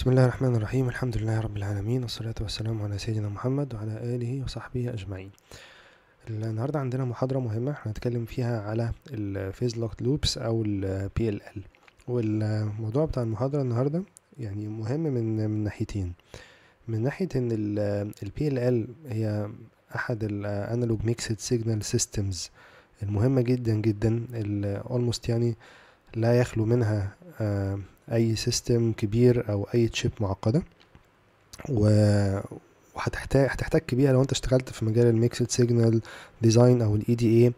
بسم الله الرحمن الرحيم الحمد لله رب العالمين والصلاة والسلام على سيدنا محمد وعلى آله وصحبه أجمعين النهاردة عندنا محاضرة مهمة هنتكلم فيها على الفيز لوكت لوبس أو ال PLL والموضوع بتاع المحاضرة النهاردة يعني مهم من من ناحيتين من ناحية إن ال PLL هي أحد analog mixed signal systems المهمة جدا جدا almost يعني لا يخلو منها آه، اي سيستم كبير او اي تشيب معقده و وهتحتاج هتحتك بيها لو انت اشتغلت في مجال الميكسد سيجنال ديزاين او الاي دي e اي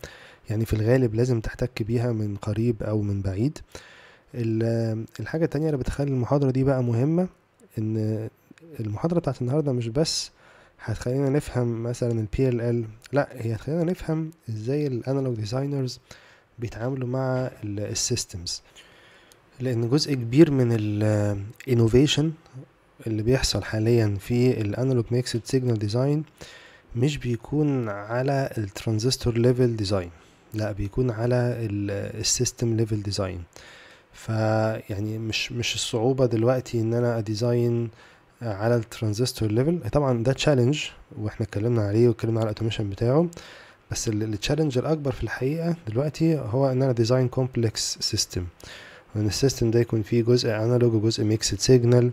يعني في الغالب لازم تحتك بيها من قريب او من بعيد الحاجه التانية اللي بتخلي المحاضره دي بقى مهمه ان المحاضره بتاعت النهارده مش بس هتخلينا نفهم مثلا البي ال ال لا هي هتخلينا نفهم ازاي الانالوج ديزاينرز بيتعاملوا مع السيستمز لأن جزء كبير من الانوفيشن اللي بيحصل حاليا في الانالوج ميكسد سيجنال ديزاين مش بيكون على الترانزستور ليفل ديزاين لا بيكون على السيستم ليفل ديزاين فيعني مش مش الصعوبة دلوقتي ان انا اديزاين على الترانزستور ليفل طبعا ده تشالنج واحنا اتكلمنا عليه واتكلمنا على الاوتوميشن بتاعه بس التشالنج الاكبر في الحقيقة دلوقتي هو ان انا ديزاين كومبلكس سيستم وان السيستم ده يكون فيه جزء انالوج وجزء ميكسد سيجنال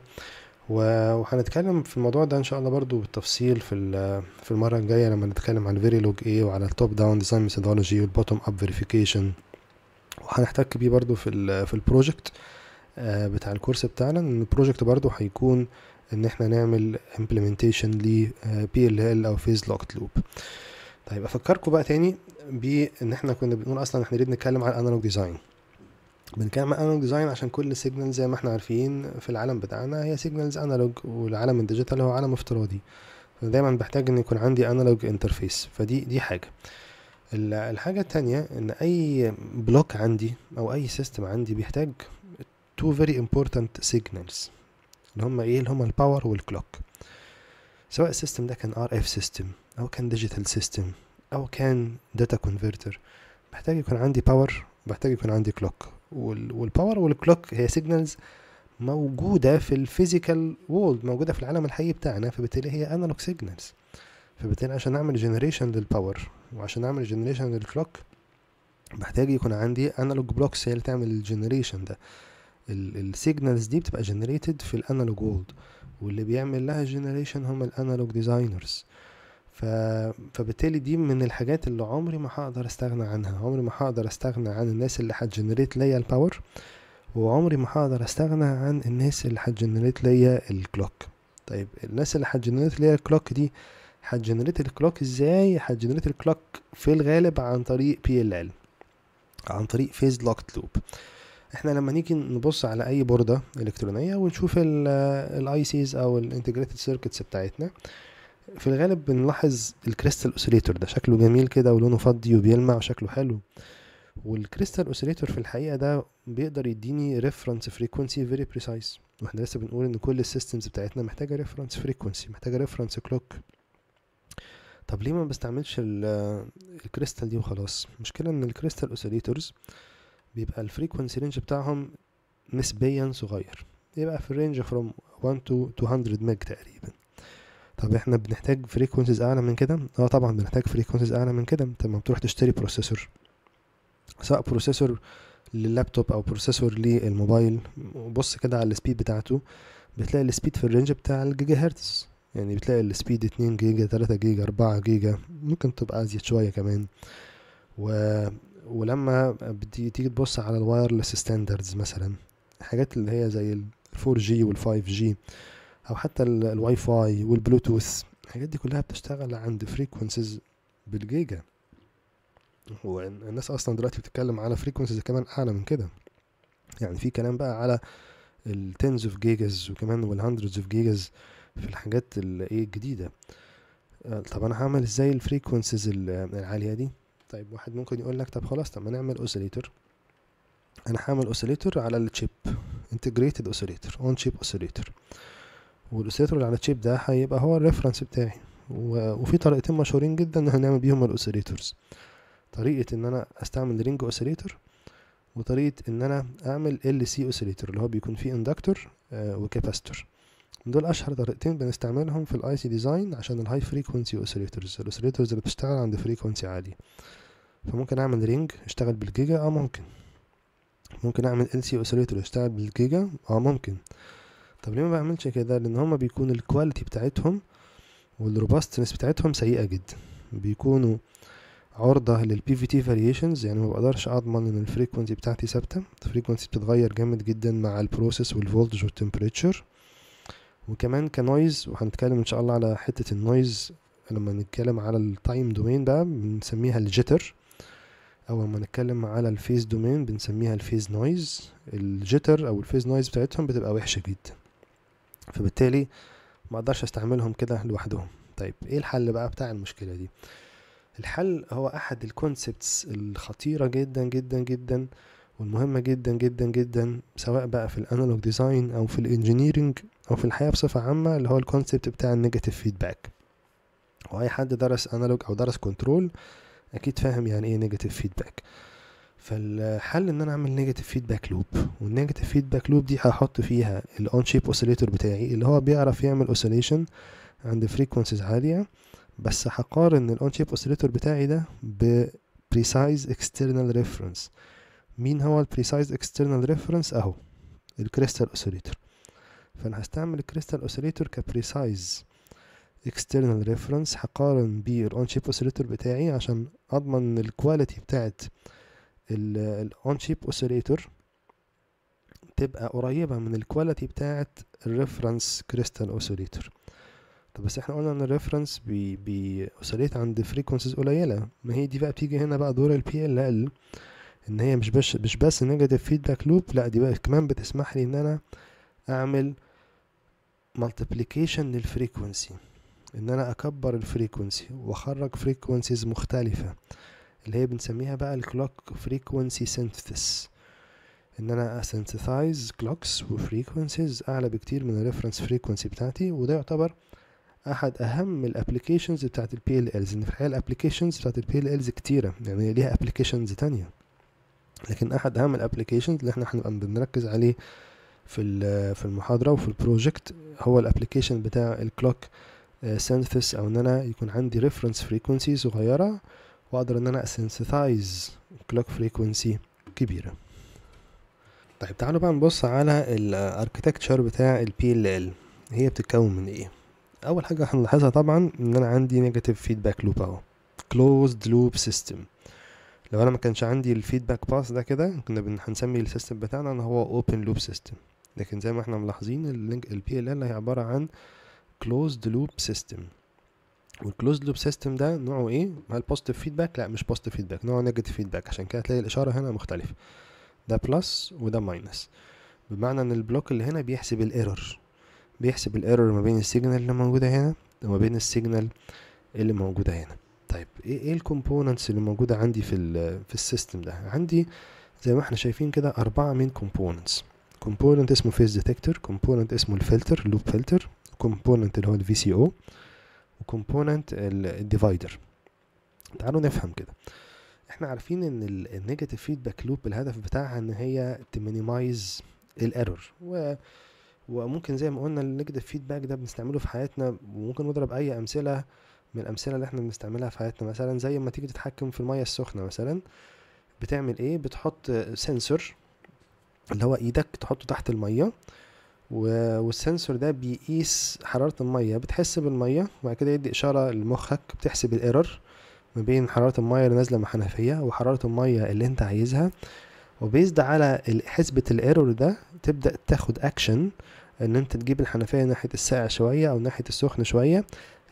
وهنتكلم في الموضوع ده ان شاء الله برضو بالتفصيل في في المره الجايه لما نتكلم عن الفيريلوج ايه وعلى التوب داون ديزاين ميثودولوجي والبوتوم اب فيريفيكيشن وهنحتك بيه برضو في ال في البروجكت آه، بتاع الكورس بتاعنا ان البروجكت برضو هيكون ان احنا نعمل implementation ل آه، PLL او phase locked loop طيب افكركم بقى تاني بان احنا كنا بنقول اصلا احنا ليه بنتكلم عن الانالوج ديزاين بنتكلم عن انالوج ديزاين عشان كل سيجنال زي ما احنا عارفين في العالم بتاعنا هي سيجنالز انالوج والعالم الديجيتال هو عالم افتراضي فدايما بحتاج ان يكون عندي انالوج انترفيس فدي دي حاجه الحاجة التانية ان اي بلوك عندي او اي سيستم عندي بيحتاج تو فيري important signals اللي هم ايه اللي هم الباور والكلوك سواء السيستم ده كان ار اف سيستم او كان ديجيتال سيستم او كان داتا كونفرتر محتاج يكون عندي باور محتاج يكون عندي كلوك والباور والكلوك هي سيجنالز موجودة في الفيزيكال وولد موجودة في العالم الحي بتاعنا فبالتالي هي انالوج سيجنالز فبالتالي عشان اعمل جنريشن للباور وعشان اعمل جنريشن للكلوك محتاج يكون عندي انالوج بلوكس هي اللي تعمل الجنريشن ده السيجنالز دي بتبقى جنريتد في الانالوج وولد واللي بيعمل لها جنريشن هم الانالوج ديزاينرز ف... فبالتالي دي من الحاجات اللي عمري ما هقدر استغنى عنها عمري ما هقدر استغنى عن الناس اللي هتجنريت ليا الباور وعمري ما هقدر استغنى عن الناس اللي هتجنريت ليا الكلوك طيب الناس اللي هتجنريت ليا الكلوك دي هتجنريت الكلوك ازاي هتجنريت الكلوك في الغالب عن طريق بي ال ال عن طريق فيز لوك لوب احنا لما نيجي نبص على اي بورده الكترونيه ونشوف الاي سيز او الانتجريتد سيركتس بتاعتنا آه في الغالب بنلاحظ الكريستال اوسيليتور ده شكله جميل كده ولونه فضي وبيلمع وشكله حلو والكريستال اوسيليتور في الحقيقه ده بيقدر يديني ريفرنس فريكونسي فيري بريسايز واحنا لسه بنقول ان كل السيستمز بتاعتنا محتاجه ريفرنس فريكونسي محتاجه ريفرنس كلوك طب ليه ما بستعملش الكريستال دي وخلاص المشكله ان الكريستال اوسيليتورز بيبقى الفريكونسي رينج بتاعهم نسبيا صغير يبقى في الرينج فروم 1 تو 200 ميج تقريبا طب احنا بنحتاج فريكونسيز اعلى من كده اه طبعا بنحتاج فريكونسيز اعلى من كده انت لما بتروح تشتري بروسيسور سواء بروسيسور لللابتوب او بروسيسور للموبايل وبص كده على السبيد بتاعته بتلاقي السبيد في الرينج بتاع الجيجا هرتز يعني بتلاقي السبيد 2 جيجا 3 جيجا 4 جيجا ممكن تبقى ازيد شويه كمان و... ولما تيجي تبص على الوايرلس ستاندردز مثلا الحاجات اللي هي زي ال 4G وال 5G او حتى الواي فاي والبلوتوث الحاجات دي كلها بتشتغل عند فريكونسز بالجيجا والناس اصلا دلوقتي بتتكلم على فريكونسز كمان اعلى من كده يعني في كلام بقى على التنز اوف جيجاز وكمان والهندردز اوف جيجاز في الحاجات الايه الجديده آه، طب انا هعمل ازاي الفريكونسز العاليه دي طيب واحد ممكن يقول لك طب خلاص طب ما نعمل اوسيليتور انا هعمل اوسيليتور على التشيب انتجريتد اوسيليتور اون تشيب اوسيليتور والاسيليتور اللي على تشيب ده هيبقى هو الريفرنس بتاعي وفي طريقتين مشهورين جدا نعمل بيهم الاوسيليتورز طريقه ان انا استعمل رينج اوسيليتور وطريقه ان انا اعمل ال سي اوسيليتور اللي هو بيكون فيه اندكتور آه، وكاباستور دول اشهر طريقتين بنستعملهم في الاي سي ديزاين عشان الهاي فريكوينسي اوسيليتورز الاوسيليتورز اللي بتشتغل عند فريكوينسي عاليه فممكن اعمل رينج اشتغل بالجيجا اه ممكن ممكن اعمل ال سي اوسيليتور اشتغل بالجيجا اه ممكن طب ليه ما بعملش كده لان هما بيكون الكواليتي بتاعتهم والروباستنس بتاعتهم سيئه جدا بيكونوا عرضة للبي في تي فاريشنز يعني ما بقدرش اضمن ان الفريكونسي بتاعتي ثابتة الفريكونسي بتتغير جامد جدا مع البروسيس والفولتج والتمبريتشر وكمان كنويز وهنتكلم ان شاء الله على حتة النويز لما نتكلم على التايم دومين بقى بنسميها الجيتر او لما نتكلم على الفيز دومين بنسميها الفيز نويز الجيتر او الفيز نويز بتاعتهم بتبقى وحشة جدا فبالتالي ما اقدرش استعملهم كده لوحدهم طيب ايه الحل بقى بتاع المشكله دي الحل هو احد الكونسبتس الخطيره جدا جدا جدا والمهمة جدا جدا جدا سواء بقى في الانالوج ديزاين او في الانجينيرينج او في الحياة بصفة عامة اللي هو الكونسبت بتاع النيجاتيف فيدباك واي حد درس انالوج او درس كنترول اكيد فاهم يعني ايه نيجاتيف فيدباك فالحل ان انا اعمل نيجاتيف فيدباك لوب والنيجاتيف فيدباك لوب دي هحط فيها الاون شيب اوسيليتور بتاعي اللي هو بيعرف يعمل اوسيليشن عند فريكونسيز عاليه بس هقارن الاون شيب اوسيليتور بتاعي ده ب precise external reference مين هو ال precise external reference اهو الكريستال اوسيليتور فانا هستعمل الكريستال اوسيليتور كبريسايز external reference هقارن بيه الاون شيب اوسيليتور بتاعي عشان اضمن الكواليتي بتاعت الاون شيب اوسيليتور تبقى قريبة من الكواليتي بتاعة الريفرنس كريستال اوسيليتور طب بس احنا قلنا ان الريفرنس بي بي عند فريكونسيز قليلة ما هي دي بقى بتيجي هنا بقى دور البي ال ال ان هي مش بس مش بس نيجاتيف فيدباك لوب لا دي بقى كمان بتسمح لي ان انا اعمل مالتيبليكيشن للفريكونسي ان انا اكبر الفريكونسي واخرج فريكونسيز مختلفة اللي هي بنسميها بقى الكلوك فريكونسي سينثس ان انا اسنثسايز كلوكس وفريكونسيز اعلى بكتير من الريفرنس فريكونسي بتاعتي وده يعتبر احد اهم الابلكيشنز بتاعت البي ال الز ان في الحقيقه الابلكيشنز بتاعت البي ال الز كتيره يعني ليها ابلكيشنز تانية لكن احد اهم الابلكيشنز اللي احنا هنبقى بنركز عليه في في المحاضره وفي البروجكت هو الابلكيشن بتاع الكلوك سينثس او ان انا يكون عندي ريفرنس فريكونسي صغيره واقدر ان انا اسنسيتايز كلوك فريكونسي كبيره طيب تعالوا بقى نبص على الاركتكتشر بتاع ال PLL هي بتتكون من ايه اول حاجه هنلاحظها طبعا ان انا عندي نيجاتيف فيدباك لوب اهو كلوزد لوب سيستم لو انا ما كانش عندي الفيدباك باس ده كده كنا هنسمي السيستم بتاعنا ان هو اوبن لوب سيستم لكن زي ما احنا ملاحظين ال PLL هي عباره عن كلوزد لوب سيستم والكلوز لوب سيستم ده نوعه ايه هل بوزيتيف فيدباك لا مش بوزيتيف فيدباك نوعه نيجاتيف فيدباك عشان كده هتلاقي الاشاره هنا مختلفه ده بلس وده ماينس بمعنى ان البلوك اللي هنا بيحسب الايرور بيحسب الايرور ما بين السيجنال اللي موجوده هنا وما بين السيجنال اللي موجوده هنا طيب ايه ايه الكومبوننتس اللي موجوده عندي في ال في السيستم ده عندي زي ما احنا شايفين كده اربعه من كومبوننتس كومبوننت اسمه فيز ديتكتور كومبوننت اسمه الفلتر لوب فلتر كومبوننت اللي هو الفي سي او وكومبوننت الديفايدر تعالوا نفهم كده احنا عارفين ان النيجاتيف فيدباك لوب الهدف بتاعها ان هي تمينيمايز الايرور و وممكن زي ما قلنا النيجاتيف فيدباك ده بنستعمله في حياتنا وممكن نضرب اي امثله من الامثله اللي احنا بنستعملها في حياتنا مثلا زي ما تيجي تتحكم في الميه السخنه مثلا بتعمل ايه بتحط سنسور اللي هو ايدك تحطه تحت الميه والسنسور ده بيقيس حرارة المية بتحس بالمية وبعد كده يدي إشارة لمخك بتحسب الإيرور ما بين حرارة المية اللي نازلة من الحنفية وحرارة المية اللي أنت عايزها وبيزد على حسبة الإيرور ده تبدأ تاخد أكشن إن أنت تجيب الحنفية ناحية الساقع شوية أو ناحية السخن شوية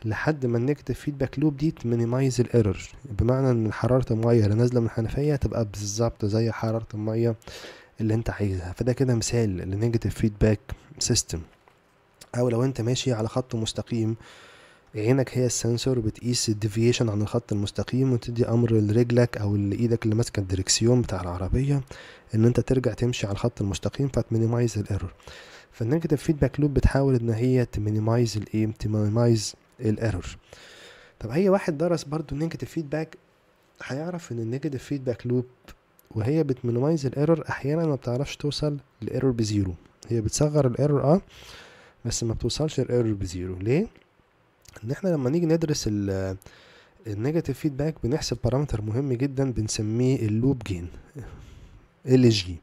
لحد ما النيجاتيف فيدباك لوب دي تمينيمايز الايرور بمعنى ان حراره الميه اللي نازله من الحنفيه تبقى بالظبط زي حراره الميه اللي انت عايزها فده كده مثال لنيجاتيف فيدباك سيستم او لو انت ماشي على خط مستقيم عينك هي السنسور بتقيس الديفيشن عن الخط المستقيم وتدي امر لرجلك او لايدك اللي ماسكه الدركسيون بتاع العربيه ان انت ترجع تمشي على الخط المستقيم فتمينيمايز الايرور فالنيجاتيف فيدباك لوب بتحاول ان هي تمينيمايز الايه تمينيمايز الايرور طب اي واحد درس برضو نيجاتيف فيدباك هيعرف ان النيجاتيف فيدباك لوب وهي بتمينيمايز الايرور احيانا ما بتعرفش توصل لايرور بزيرو هي بتصغر الايرور اه بس ما بتوصلش الايرور بزيرو ليه ان احنا لما نيجي ندرس النيجاتيف فيدباك بنحسب بارامتر مهم جدا بنسميه اللوب جين ال جي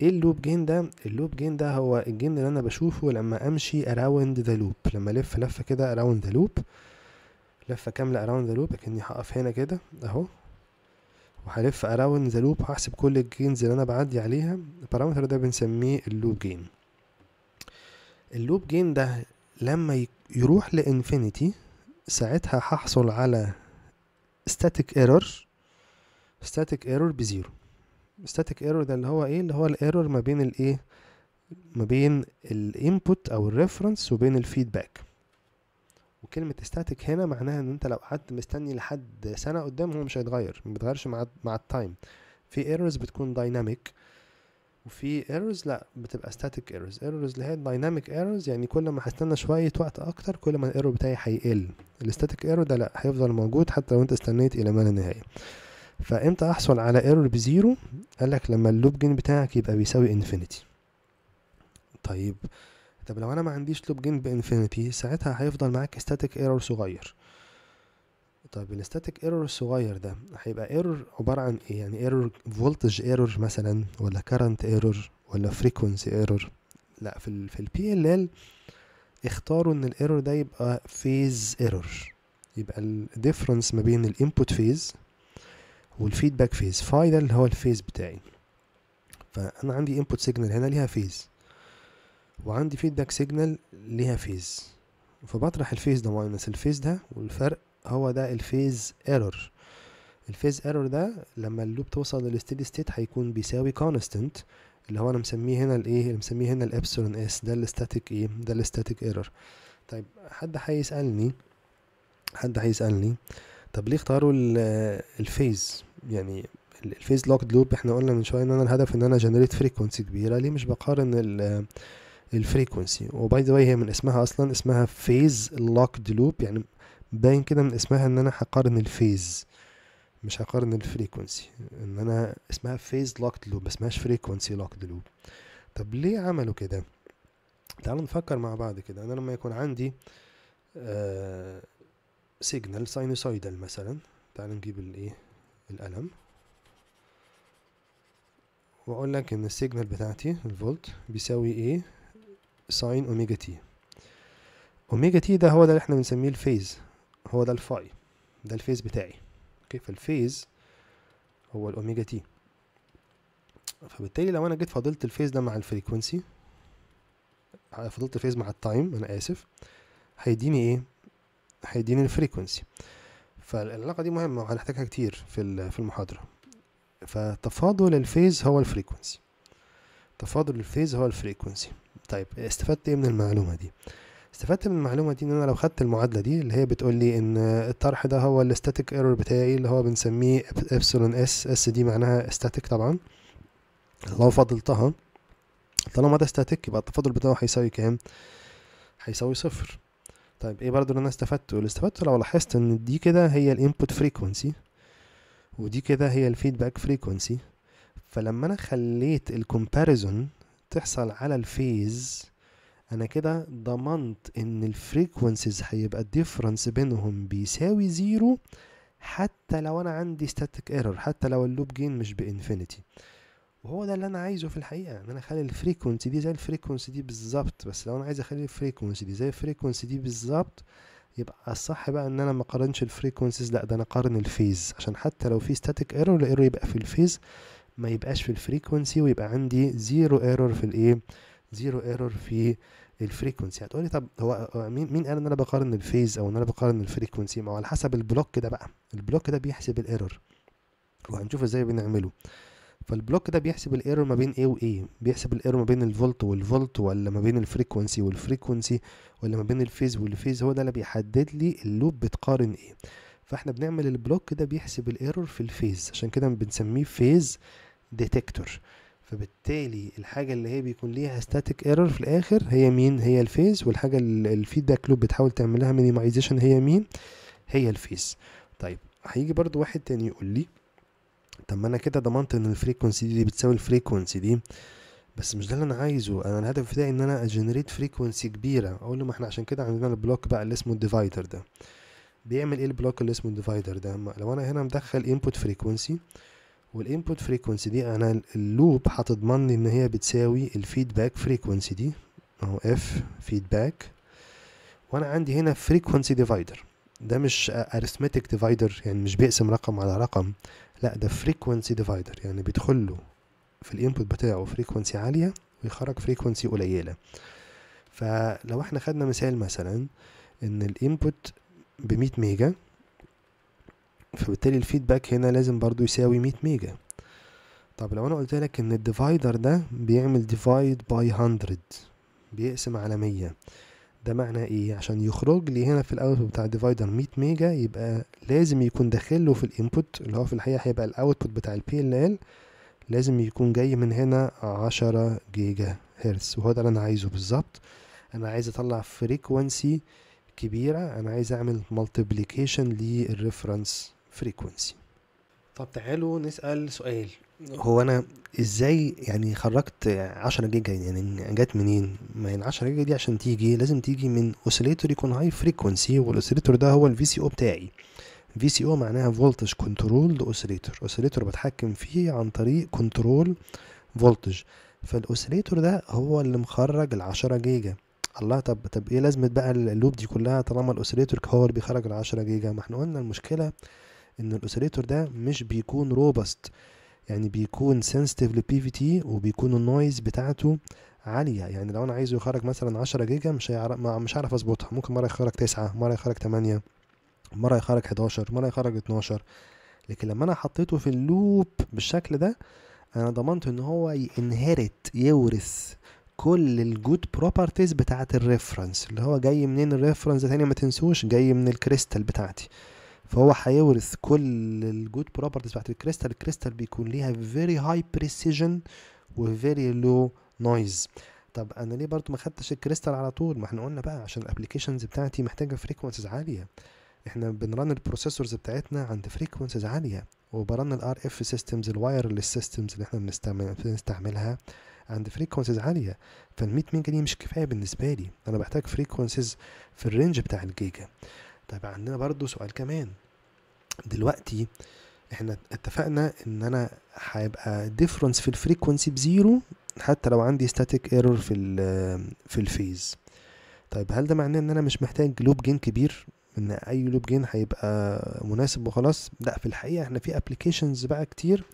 ايه اللوب جين ده اللوب جين ده هو الجين اللي انا بشوفه لما امشي اراوند ذا لوب لما الف لفه كده اراوند ذا لوب لفه كامله اراوند ذا لوب اكني هقف هنا كده اهو وهلف اراوند ذا لوب هحسب كل الجينز اللي انا بعدي عليها البارامتر ده بنسميه اللوب جين اللوب جين ده لما يروح لانفينيتي ساعتها هحصل على static error ستاتيك ايرور بزيرو static error ده اللي هو ايه اللي هو الايرور ما بين الايه ما بين الانبوت او الريفرنس وبين الفيدباك وكلمة static هنا معناها ان انت لو قعدت مستني لحد سنة قدام هو مش هيتغير ما بيتغيرش مع مع التايم في ايرورز بتكون دايناميك وفي ايرورز لا بتبقى ستاتيك ايرورز ايرورز اللي هي دايناميك ايرورز يعني كل ما هستنى شويه وقت اكتر كل ما الايرور بتاعي هيقل الستاتيك ايرور ده لا هيفضل موجود حتى لو انت استنيت الى ما لا نهايه فامتى احصل على ايرور بزيرو قالك لما اللوب جين بتاعك يبقى بيساوي انفينيتي طيب آه طب لو انا ما عنديش لوب جين بانفينيتي ساعتها هيفضل معاك static ايرور صغير طب الستاتيك ايرور الصغير ده هيبقى ايرور عبارة عن ايه يعني ايرور فولتج ايرور مثلا ولا كارنت ايرور ولا فريكونسي ايرور لا في الـ في البي ال ال اختاروا ان الايرور ده يبقى فيز ايرور يبقى الديفرنس ما بين الانبوت فيز والفيدباك فيز فايدل اللي هو الفيز بتاعي فانا عندي انبوت سيجنال هنا ليها فيز وعندي فيدباك سيجنال ليها فيز فبطرح الفيز ده ماينس الفيز ده والفرق هو ده الفيز ايرور الفيز ايرور ده لما اللوب توصل للستيدي ستيت هيكون بيساوي كونستنت اللي هو انا مسميه هنا الايه اللي مسميه هنا الابسلون اس ده الاستاتيك ايه ده الاستاتيك ايرور طيب حد هيسالني حد هيسالني طب ليه اختاروا الفيز يعني الفيز لوكد لوب احنا قلنا من شويه ان انا الهدف ان انا جنريت فريكونسي كبيره ليه مش بقارن الفريكونسي وباي ذا واي هي من اسمها اصلا اسمها فيز لوكد لوب يعني باين كده من اسمها ان انا هقارن الفيز مش هقارن الفريكونسي ان انا اسمها فيز لوكد لوب اسمهاش فريكونسي لوكد لوب طب ليه عملوا كده تعالوا نفكر مع بعض كده انا لما يكون عندي آه سيجنال ساينوسويدال مثلا تعال نجيب الايه القلم واقول لك ان السيجنال بتاعتي الفولت بيساوي ايه ساين اوميجا تي اوميجا تي ده هو ده اللي احنا بنسميه الفيز هو ده الفاي ده الفيز بتاعي اوكي فالفيز هو الاوميجا تي فبالتالي لو انا جيت فضلت الفيز ده مع الفريكونسي فضلت الفيز مع التايم انا اسف هيديني ايه هيديني الفريكونسي فالعلاقه دي مهمه وهنحتاجها كتير في في المحاضره فتفاضل الفيز هو الفريكونسي تفاضل الفيز هو الفريكونسي طيب استفدت ايه من المعلومه دي استفدت من المعلومه دي ان انا لو خدت المعادله دي اللي هي بتقول لي ان الطرح ده هو الاستاتيك ايرور بتاعي اللي هو بنسميه ابسلون اس اس دي معناها استاتيك طبعا لو فضلتها طالما ده استاتيك يبقى التفاضل بتاعه هيساوي كام هيساوي صفر طيب ايه برضو اللي انا استفدته اللي استفدته لو لاحظت ان دي كده هي الانبوت فريكونسي ودي كده هي الفيدباك فريكونسي فلما انا خليت الكومباريزون تحصل على الفيز انا كده ضمنت ان الفريكونسيز هيبقى الديفرنس بينهم بيساوي زيرو حتى لو انا عندي ستاتيك ايرور حتى لو اللوب جين مش بانفينيتي وهو ده اللي انا عايزه في الحقيقه ان انا اخلي الفريكونسي دي زي الفريكونسي دي بالظبط بس لو انا عايز اخلي الفريكونسي دي زي الفريكونسي دي بالظبط يبقى الصح بقى ان انا ما اقارنش الفريكونسيز لا ده انا اقارن الفيز عشان حتى لو في ستاتيك ايرور الايرور يبقى في الفيز ما يبقاش في الفريكونسي ويبقى عندي زيرو ايرور في الايه زيرو ايرور في الفريكونسي هتقولي طب هو مين مين قال ان انا بقارن الفيز او ان انا بقارن الفريكونسي ما هو على حسب البلوك ده بقى البلوك ده بيحسب الايرور وهنشوف ازاي بنعمله فالبلوك ده بيحسب الايرور ما بين ايه وايه بيحسب الايرور ما بين الفولت والفولت ولا ما بين الفريكونسي والفريكونسي ولا ما بين الفيز والفيز هو ده اللي بيحدد لي اللوب بتقارن ايه فاحنا بنعمل البلوك ده بيحسب الايرور في الفيز عشان كده بنسميه فيز ديتكتور فبالتالي الحاجه اللي هي بيكون ليها ستاتيك ايرور في الاخر هي مين هي الفيز والحاجه اللي الفيدباك لوب بتحاول تعملها مينيمايزيشن هي مين هي الفيز طيب هيجي برضو واحد تاني يقول لي طب ما انا كده ضمنت ان الفريكونسي دي بتساوي الفريكونسي دي بس مش ده اللي انا عايزه انا الهدف بتاعي ان انا اجنريت فريكونسي كبيره اقول له ما احنا عشان كده عندنا البلوك بقى اللي اسمه الديفايدر ده بيعمل ايه البلوك اللي اسمه الديفايدر ده لو انا هنا مدخل انبوت فريكونسي والانبوت فريكوانسي دي انا اللوب هتضمن لي ان هي بتساوي الفيدباك فريكوانسي دي اهو اف فيدباك وانا عندي هنا فريكوانسي ديفايدر ده مش ارثمتيك ديفايدر يعني مش بيقسم رقم على رقم لا ده فريكوانسي ديفايدر يعني بيدخل له في الانبوت بتاعه فريكوانسي عاليه ويخرج فريكوانسي قليله فلو احنا خدنا مثال مثلا ان الانبوت ب 100 ميجا فبالتالي الفيدباك هنا لازم برضو يساوي 100 ميجا طب لو انا قلت لك ان الديفايدر ده بيعمل ديفايد باي 100 بيقسم على 100 ده معنى ايه عشان يخرج لي هنا في الاوتبوت بتاع الديفايدر 100 ميجا يبقى لازم يكون داخل له في الانبوت اللي هو في الحقيقه هيبقى الاوتبوت بتاع البي ال ال لازم يكون جاي من هنا 10 جيجا هرتز وهو ده اللي انا عايزه بالظبط انا عايز اطلع فريكوانسي كبيره انا عايز اعمل مالتيبليكيشن للريفرنس فريكونسي طب تعالوا نسال سؤال هو انا ازاي يعني خرجت 10 جيجا يعني جت منين ما ال يعني 10 جيجا دي عشان تيجي لازم تيجي من اوسيليتور يكون هاي فريكونسي والاوسيليتور ده هو الفي سي او بتاعي في سي او معناها فولتج كنترول اوسيليتور اوسيليتور بتحكم فيه عن طريق كنترول فولتج فالاوسيليتور ده هو اللي مخرج ال 10 جيجا الله طب طب ايه لازمه بقى اللوب دي كلها طالما الاوسيليتور هو اللي بيخرج ال 10 جيجا ما احنا قلنا المشكله ان الاوسيليتور ده مش بيكون روبست يعني بيكون سنسيتيف للبي في تي وبيكون النويز بتاعته عاليه يعني لو انا عايزه يخرج مثلا 10 جيجا مش هيعرف مش هعرف اظبطها ممكن مره يخرج 9 مره يخرج 8 مره يخرج 11 مره يخرج 12 لكن لما انا حطيته في اللوب بالشكل ده انا ضمنت ان هو ينهرت يورث كل الجود بروبرتيز بتاعه الريفرنس اللي هو جاي منين الريفرنس تاني ما تنسوش جاي من الكريستال بتاعتي فهو هيورث كل الجود بروبرتيز بتاعت الكريستال الكريستال بيكون ليها فيري هاي بريسيجن وفيري لو نويز طب انا ليه برضو ما خدتش الكريستال على طول ما احنا قلنا بقى عشان الابلكيشنز بتاعتي محتاجه فريكوانسز عاليه احنا بنرن البروسيسورز بتاعتنا عند فريكوانسز عاليه وبرن الار اف سيستمز الوايرلس سيستمز اللي احنا بنستعمل بنستعملها عند فريكونسيز عاليه فال 100 ميجا دي مش كفايه بالنسبه لي انا بحتاج فريكونسيز في الرينج بتاع الجيجا طيب عندنا برضو سؤال كمان دلوقتي احنا اتفقنا ان انا هيبقى difference في الفريكونسي بزيرو حتى لو عندي static error في في الفيز طيب هل ده معناه ان انا مش محتاج لوب جين كبير ان اي لوب جين هيبقى مناسب وخلاص لا في الحقيقه احنا في ابلكيشنز بقى كتير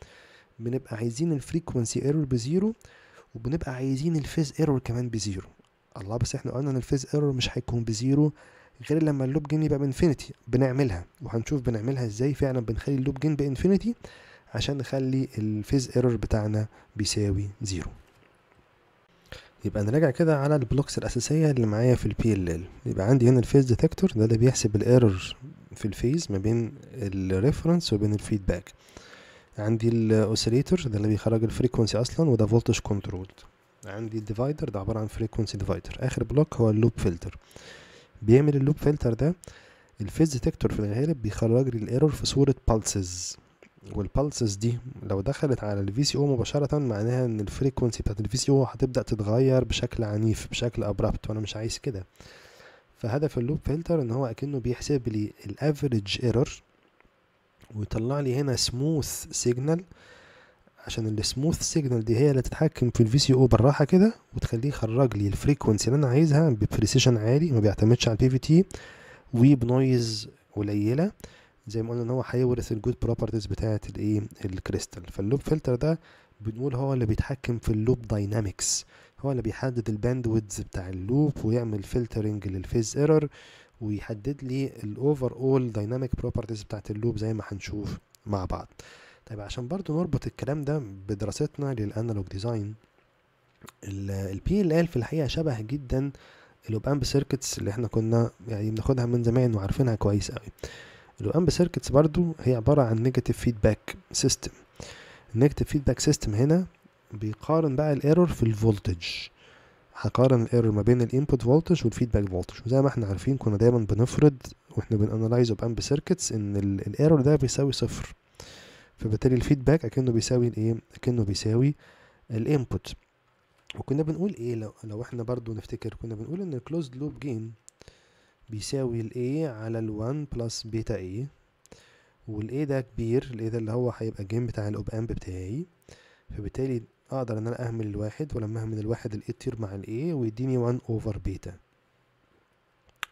بنبقى عايزين الفريكونسي ايرور بزيرو وبنبقى عايزين الفيز ايرور كمان بزيرو الله بس احنا قلنا ان الفيز ايرور مش هيكون بزيرو غير لما اللوب جين يبقى بانفينيتي بنعملها وهنشوف بنعملها ازاي فعلا بنخلي اللوب جين بانفينيتي عشان نخلي الفيز ايرور بتاعنا بيساوي زيرو يبقى نراجع كده على البلوكس الأساسية اللي معايا في البي ال ال يبقى عندي هنا الفيز ديتكتور ده اللي بيحسب الايرور في الفيز ما بين الريفرنس وبين الفيدباك عندي الاوسيليتور ده اللي بيخرج الفريكونسي اصلا وده فولتج كنترول عندي الديفايدر ده عبارة عن فريكونسي ديفايدر اخر بلوك هو اللوب فلتر بيعمل اللوب فلتر ده الفيز ديتكتور في الغالب بيخرج لي الايرور في صورة بالسز والبالسز دي لو دخلت على الفي سي او مباشرة معناها ان الفريكونسي بتاعت الفي سي او هتبدأ تتغير بشكل عنيف بشكل ابرابت وانا مش عايز كده فهدف اللوب فلتر ان هو اكنه بيحسب لي الافريج ايرور ويطلع لي هنا سموث سيجنال عشان السموث سيجنال دي هي اللي تتحكم في الفي سي او بالراحه كده وتخليه يخرج لي الفريكونسي اللي انا عايزها ببريسيشن عالي ما بيعتمدش على البي في تي وبنويز قليله زي ما قلنا ان هو هيورث الجود بروبرتيز بتاعه الايه الكريستال فاللوب فلتر ده بنقول هو اللي بيتحكم في اللوب داينامكس هو اللي بيحدد ويدز بتاع اللوب ويعمل فلترنج للفيز ايرور ويحدد لي الاوفر اول دايناميك بروبرتيز بتاعه اللوب زي ما هنشوف مع بعض طيب عشان برضو نربط الكلام ده بدراستنا للانالوج ديزاين البي ال ال في الحقيقه شبه جدا الاوبامب سيركتس اللي احنا كنا يعني بناخدها من زمان وعارفينها كويس قوي الاوبامب سيركتس برضو هي عباره عن نيجاتيف فيدباك سيستم النيجاتيف فيدباك سيستم هنا بيقارن بقى الايرور في الفولتج هقارن الايرور ما بين الانبوت فولتج والفيدباك فولتج وزي ما احنا عارفين كنا دايما بنفرض واحنا بنانالايز اوبامب سيركتس ان الايرور ده بيساوي صفر فبالتالي الفيدباك اكنه بيساوي الايه اكنه بيساوي الانبوت وكنا بنقول ايه لو, لو احنا برضو نفتكر كنا بنقول ان الكلوزد لوب جين بيساوي الايه على ال1 بلس بيتا ايه والايه ده كبير الايه ده اللي هو هيبقى الجين بتاع الاوب امب بتاعي فبالتالي اقدر ان انا اهمل الواحد ولما اهمل الواحد الايه تطير مع الايه ويديني 1 اوفر بيتا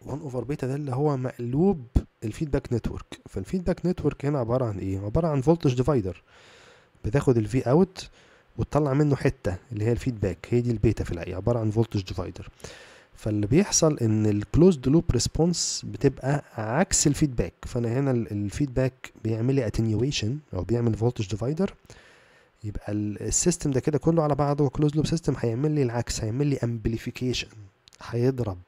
1 اوفر بيتا ده اللي هو مقلوب الفيدباك نتورك فالفيدباك نتورك هنا عباره عن ايه عباره عن فولتج ديفايدر بتاخد الفي اوت وتطلع منه حته اللي هي الفيدباك هي دي البيتا في الحقيقه عباره عن فولتج ديفايدر فاللي بيحصل ان الكلوزد لوب ريسبونس بتبقى عكس الفيدباك فانا هنا الفيدباك بيعمل لي اتنيويشن او بيعمل فولتج ديفايدر يبقى السيستم ده كده كله على بعضه كلوز لوب سيستم هيعمل لي العكس هيعمل لي امبليفيكيشن هيضرب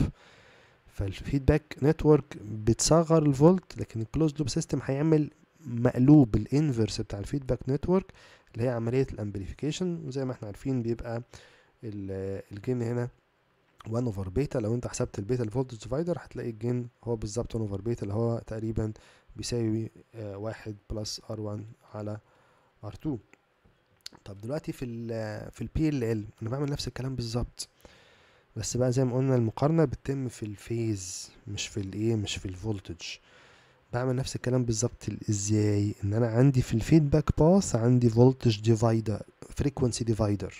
فالفيدباك نتورك بتصغر الفولت لكن الكلوز لوب سيستم هيعمل مقلوب الانفرس بتاع الفيدباك نتورك اللي هي عمليه الامبليفيكيشن وزي ما احنا عارفين بيبقى الجين هنا 1 اوفر بيتا لو انت حسبت البيتا الفولتج ديفايدر هتلاقي الجين هو بالظبط 1 اوفر بيتا اللي هو تقريبا بيساوي 1 بلس ار 1 على ار 2 طب دلوقتي في ال آه، في البي ال ال انا بعمل نفس الكلام بالظبط بس بقى زي ما قلنا المقارنة بتتم في الفيز مش في الايه مش في الفولتج بعمل نفس الكلام بالظبط ازاي ان انا عندي في الفيدباك باس عندي فولتج ديفايدر فريكونسي ديفايدر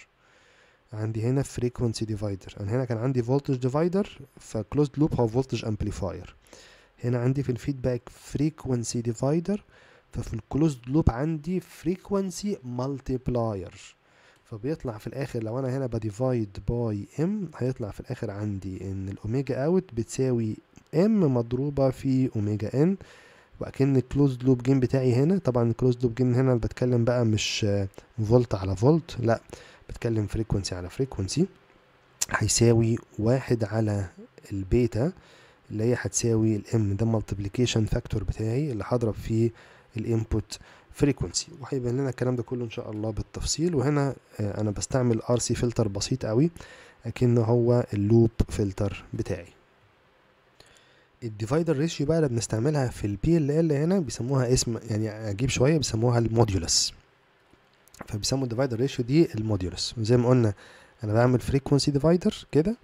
عندي هنا فريكونسي ديفايدر انا يعني هنا كان عندي فولتج ديفايدر فكلوزد لوب هو فولتج امبليفاير هنا عندي في الفيدباك فريكونسي ديفايدر ففي الكلوزد لوب عندي فريكونسي فريكوانسي بلاير فبيطلع في الاخر لو انا هنا بديفايد باي ام هيطلع في الاخر عندي ان الاوميجا اوت بتساوي ام مضروبة في اوميجا ان واكن الكلوز لوب جيم بتاعي هنا طبعا الكلوز لوب جيم هنا بتكلم بقى مش فولت على فولت لا بتكلم فريكونسي على فريكونسي هيساوي واحد على البيتا اللي هي هتساوي الام ده ملتبليكيشن فاكتور بتاعي اللي هضرب فيه الانبوت فريكونسي وهيبان لنا الكلام ده كله ان شاء الله بالتفصيل وهنا آه، انا بستعمل ار سي فلتر بسيط قوي اكنه هو اللوب فلتر بتاعي الديفايدر ريشيو بقى اللي بنستعملها في البي ال ال هنا بيسموها اسم يعني اجيب شويه بيسموها الموديولس فبيسموا الديفايدر ريشيو دي الموديولس وزي ما قلنا انا بعمل فريكونسي ديفايدر كده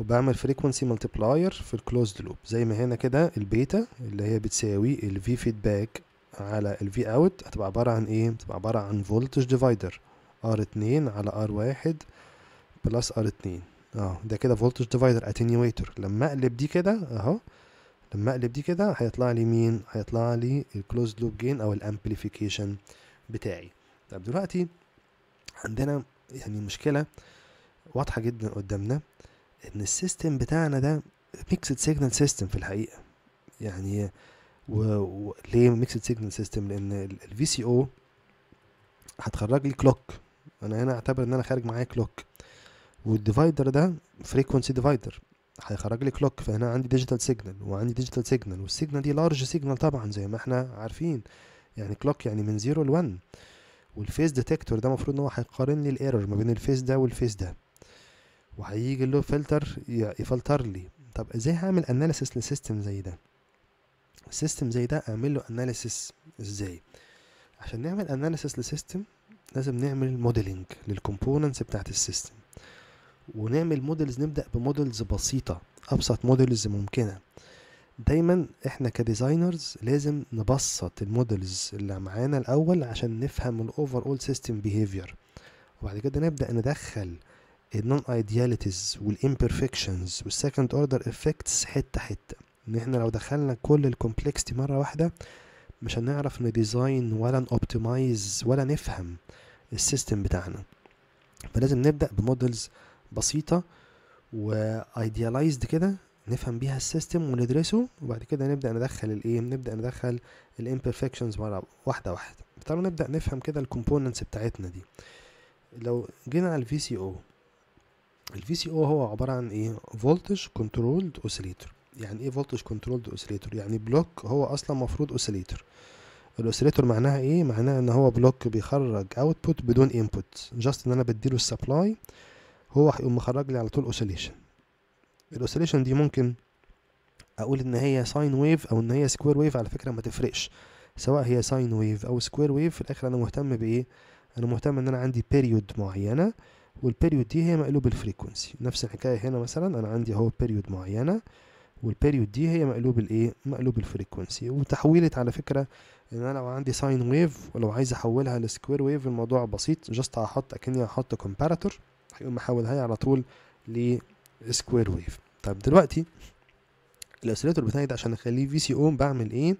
وبعمل فريكونسي ملتبلاير في الكلوزد لوب زي ما هنا كده البيتا اللي هي بتساوي الفي فيدباك على ال V out هتبقى عبارة عن ايه؟ هتبقى عبارة عن فولتج ديفايدر R2 على R1 بلس R2 اه ده كده فولتج ديفايدر اتينيويتر لما اقلب دي كده اهو لما اقلب دي كده هيطلع لي مين؟ هيطلع لي الكلوز لوب جين او الامبليفيكيشن بتاعي طب دلوقتي عندنا يعني مشكلة واضحة جدا قدامنا ان السيستم بتاعنا ده ميكسد سيجنال سيستم في الحقيقة يعني وليه ميكسد سيجنال سيستم لان الفي سي او هتخرج لي كلوك انا هنا اعتبر ان انا خارج معايا كلوك والديفايدر ده فريكونسي ديفايدر هيخرج لي كلوك فهنا عندي ديجيتال سيجنال وعندي ديجيتال سيجنال والسيجنال دي لارج سيجنال طبعا زي ما احنا عارفين يعني كلوك يعني من 0 ل 1 والفيس ديتكتور ده المفروض ان هو هيقارن لي الايرور ما بين الفيس ده والفيس ده وهيجي له فلتر يفلتر لي طب ازاي هعمل اناليسيس لسيستم زي ده سيستم زي ده اعمل له اناليسيس ازاي عشان نعمل اناليسيس لسيستم لازم نعمل موديلنج للكومبوننتس بتاعه السيستم ونعمل مودلز نبدا بمودلز بسيطه ابسط مودلز ممكنه دايما احنا كديزاينرز لازم نبسط المودلز اللي معانا الاول عشان نفهم الاوفر اول سيستم بيهيفير وبعد كده نبدا ندخل النون ايدياليتيز والامبرفكشنز والسكند اوردر افكتس حته حته ان احنا لو دخلنا كل الكومبلكستي مره واحده مش هنعرف نديزاين ولا نوبتمايز ولا نفهم السيستم بتاعنا فلازم نبدا بمودلز بسيطه وايديالايزد كده نفهم بيها السيستم وندرسه وبعد كده نبدا ندخل الايه نبدا ندخل الامبرفكشنز واحده واحده تعالوا نبدا نفهم كده الكومبوننتس بتاعتنا دي لو جينا على الفي سي او الفي سي او هو عباره عن ايه فولتج كنترولد اوسيليتور يعني ايه فولتج كنترول اوسيليتور يعني بلوك هو اصلا مفروض اوسيليتور الاوسيليتور معناها ايه معناها ان هو بلوك بيخرج اوتبوت بدون انبوت جاست ان انا بديله السبلاي هو هيقوم مخرج لي على طول اوسيليشن الاوسيليشن دي ممكن اقول ان هي ساين ويف او ان هي سكوير ويف على فكره ما تفرقش سواء هي ساين ويف او سكوير ويف في الاخر انا مهتم بايه انا مهتم ان انا عندي بيريود معينه والبيريود دي هي مقلوب الفريكونسي نفس الحكايه هنا مثلا انا عندي اهو بيريود معينه والبيريود دي هي مقلوب الايه مقلوب الفريكوانسي وتحويله على فكره ان انا لو عندي ساين ويف ولو عايز احولها لسكوير ويف الموضوع بسيط جاست هحط اكني هحط كومباراتور هيقوم محولها لي على طول لسكوير ويف طب دلوقتي الاوسيليتور بتاعي ده عشان اخليه في سي او بعمل ايه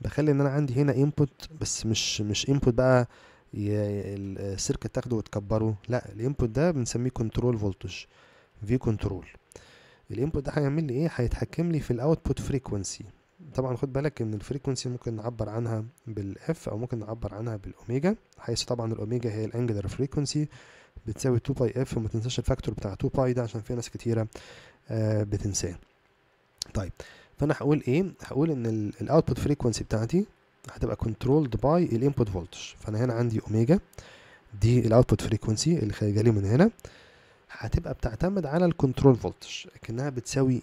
بخلي ان انا عندي هنا انبوت بس مش مش انبوت بقى السيركت تاخده وتكبره لا الانبوت ده بنسميه كنترول فولتج في كنترول الانبوت ده هيعمل لي ايه هيتحكم لي في الاوتبوت فريكوانسي طبعا خد بالك ان الفريكوانسي ممكن نعبر عنها بالاف او ممكن نعبر عنها بالاوميجا حيث طبعا الاوميجا هي الانجلر فريكوانسي بتساوي 2 باي اف وما تنساش الفاكتور بتاع 2 باي ده عشان في ناس كتيره آه بتنساه طيب فانا هقول ايه هقول ان الاوتبوت فريكوانسي بتاعتي هتبقى كنترولد باي الانبوت فولتج فانا هنا عندي اوميجا دي الاوتبوت فريكوانسي اللي خارجه لي من هنا آه هتبقى بتعتمد على الكنترول فولتج لكنها بتساوي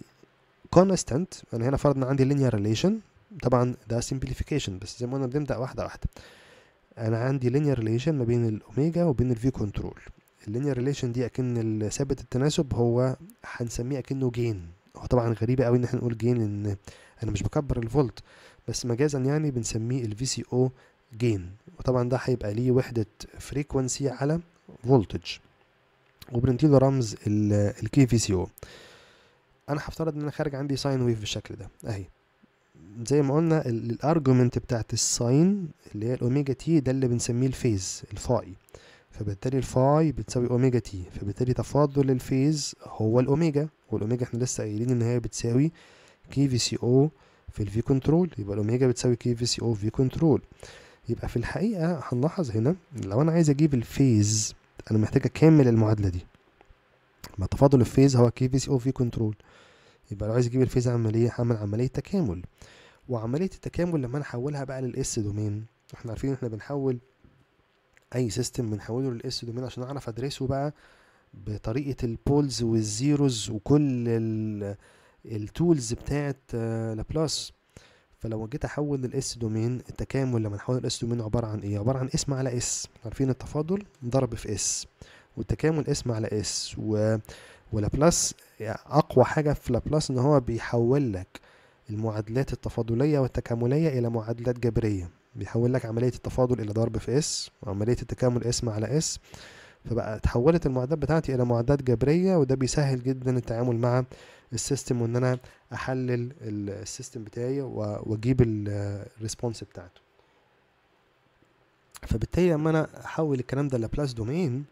كونستنت يعني انا هنا فرضنا عندي linear relation طبعا ده simplification بس زي ما قلنا بنبدا واحده واحده انا عندي linear relation ما بين الاوميجا وبين الفي كنترول اللينير ريليشن دي اكن ثابت التناسب هو هنسميه اكنه جين هو طبعا غريبه قوي ان احنا نقول جين ان انا مش بكبر الفولت بس مجازا يعني بنسميه الفي سي او جين وطبعا ده هيبقى ليه وحده فريكوانسي على فولتج وبنديله رمز الكي في سي او انا هفترض ان انا خارج عندي ساين ويف بالشكل ده اهي زي ما قلنا الارجومنت بتاعت الساين اللي هي الاوميجا تي ده اللي بنسميه الفيز الفاي فبالتالي الفاي بتساوي اوميجا تي فبالتالي تفاضل الفيز هو الاوميجا والاوميجا احنا لسه قايلين ان هي بتساوي كي في سي او في الفي كنترول يبقى الاوميجا بتساوي كي في سي او في كنترول يبقى في الحقيقه هنلاحظ هنا لو انا عايز اجيب الفيز انا محتاج اكمل المعادله دي ما تفاضل الفيز هو كي في سي او في كنترول يبقى لو عايز اجيب الفيز عمليه هعمل عمليه تكامل وعمليه التكامل لما نحولها بقى للاس دومين احنا عارفين احنا بنحول اي سيستم بنحوله للاس دومين عشان اعرف ادرسه بقى بطريقه البولز والزيروز وكل التولز بتاعه لابلاس فلو جيت احول الاس دومين التكامل لما نحول الاس دومين عباره عن ايه عباره عن اسم على اس عارفين التفاضل ضرب في اس والتكامل اسم على اس و ولابلاس اقوى حاجه في لابلاس ان هو بيحول لك المعادلات التفاضليه والتكامليه الى معادلات جبريه بيحول لك عمليه التفاضل الى ضرب في اس وعمليه التكامل اسم على اس فبقى اتحولت المعادلات بتاعتي الى معادلات جبريه وده بيسهل جدا التعامل مع السيستم وان انا احلل السيستم بتاعي واجيب الريسبونس بتاعته فبالتالي لما انا احول الكلام ده لبلاس دومين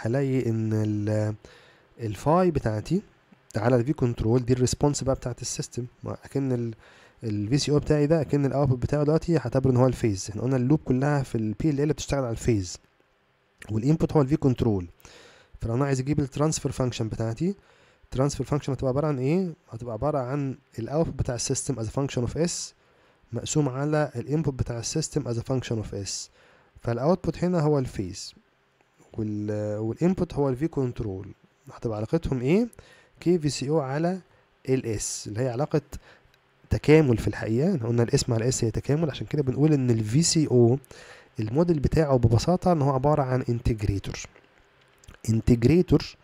هلاقي ان الفاي بتاعتي على الفي كنترول دي الريسبونس بقى بتاعت السيستم اكن الفي سي او بتاعي ده اكن الاوتبوت بتاعه دلوقتي هعتبره ان هو الفيز احنا قلنا اللوب كلها في البي ال ال بتشتغل على الفيز والانبوت هو الفي كنترول فلو انا عايز اجيب الترانسفير فانكشن بتاعتي ترانسفير فانكشن هتبقى عباره عن ايه هتبقى عباره عن الاوتبوت بتاع السيستم از فانكشن اوف اس مقسوم على الانبوت بتاع السيستم از فانكشن اوف اس فالاوتبوت هنا هو الفيز والانبوت هو الفي كنترول هتبقى علاقتهم ايه كي في سي او على الاس اللي هي علاقه تكامل في الحقيقه احنا قلنا الاسم على الاس هي تكامل عشان كده بنقول ان الفي سي او الموديل بتاعه ببساطه ان هو عباره عن انتجريتور انتجريتور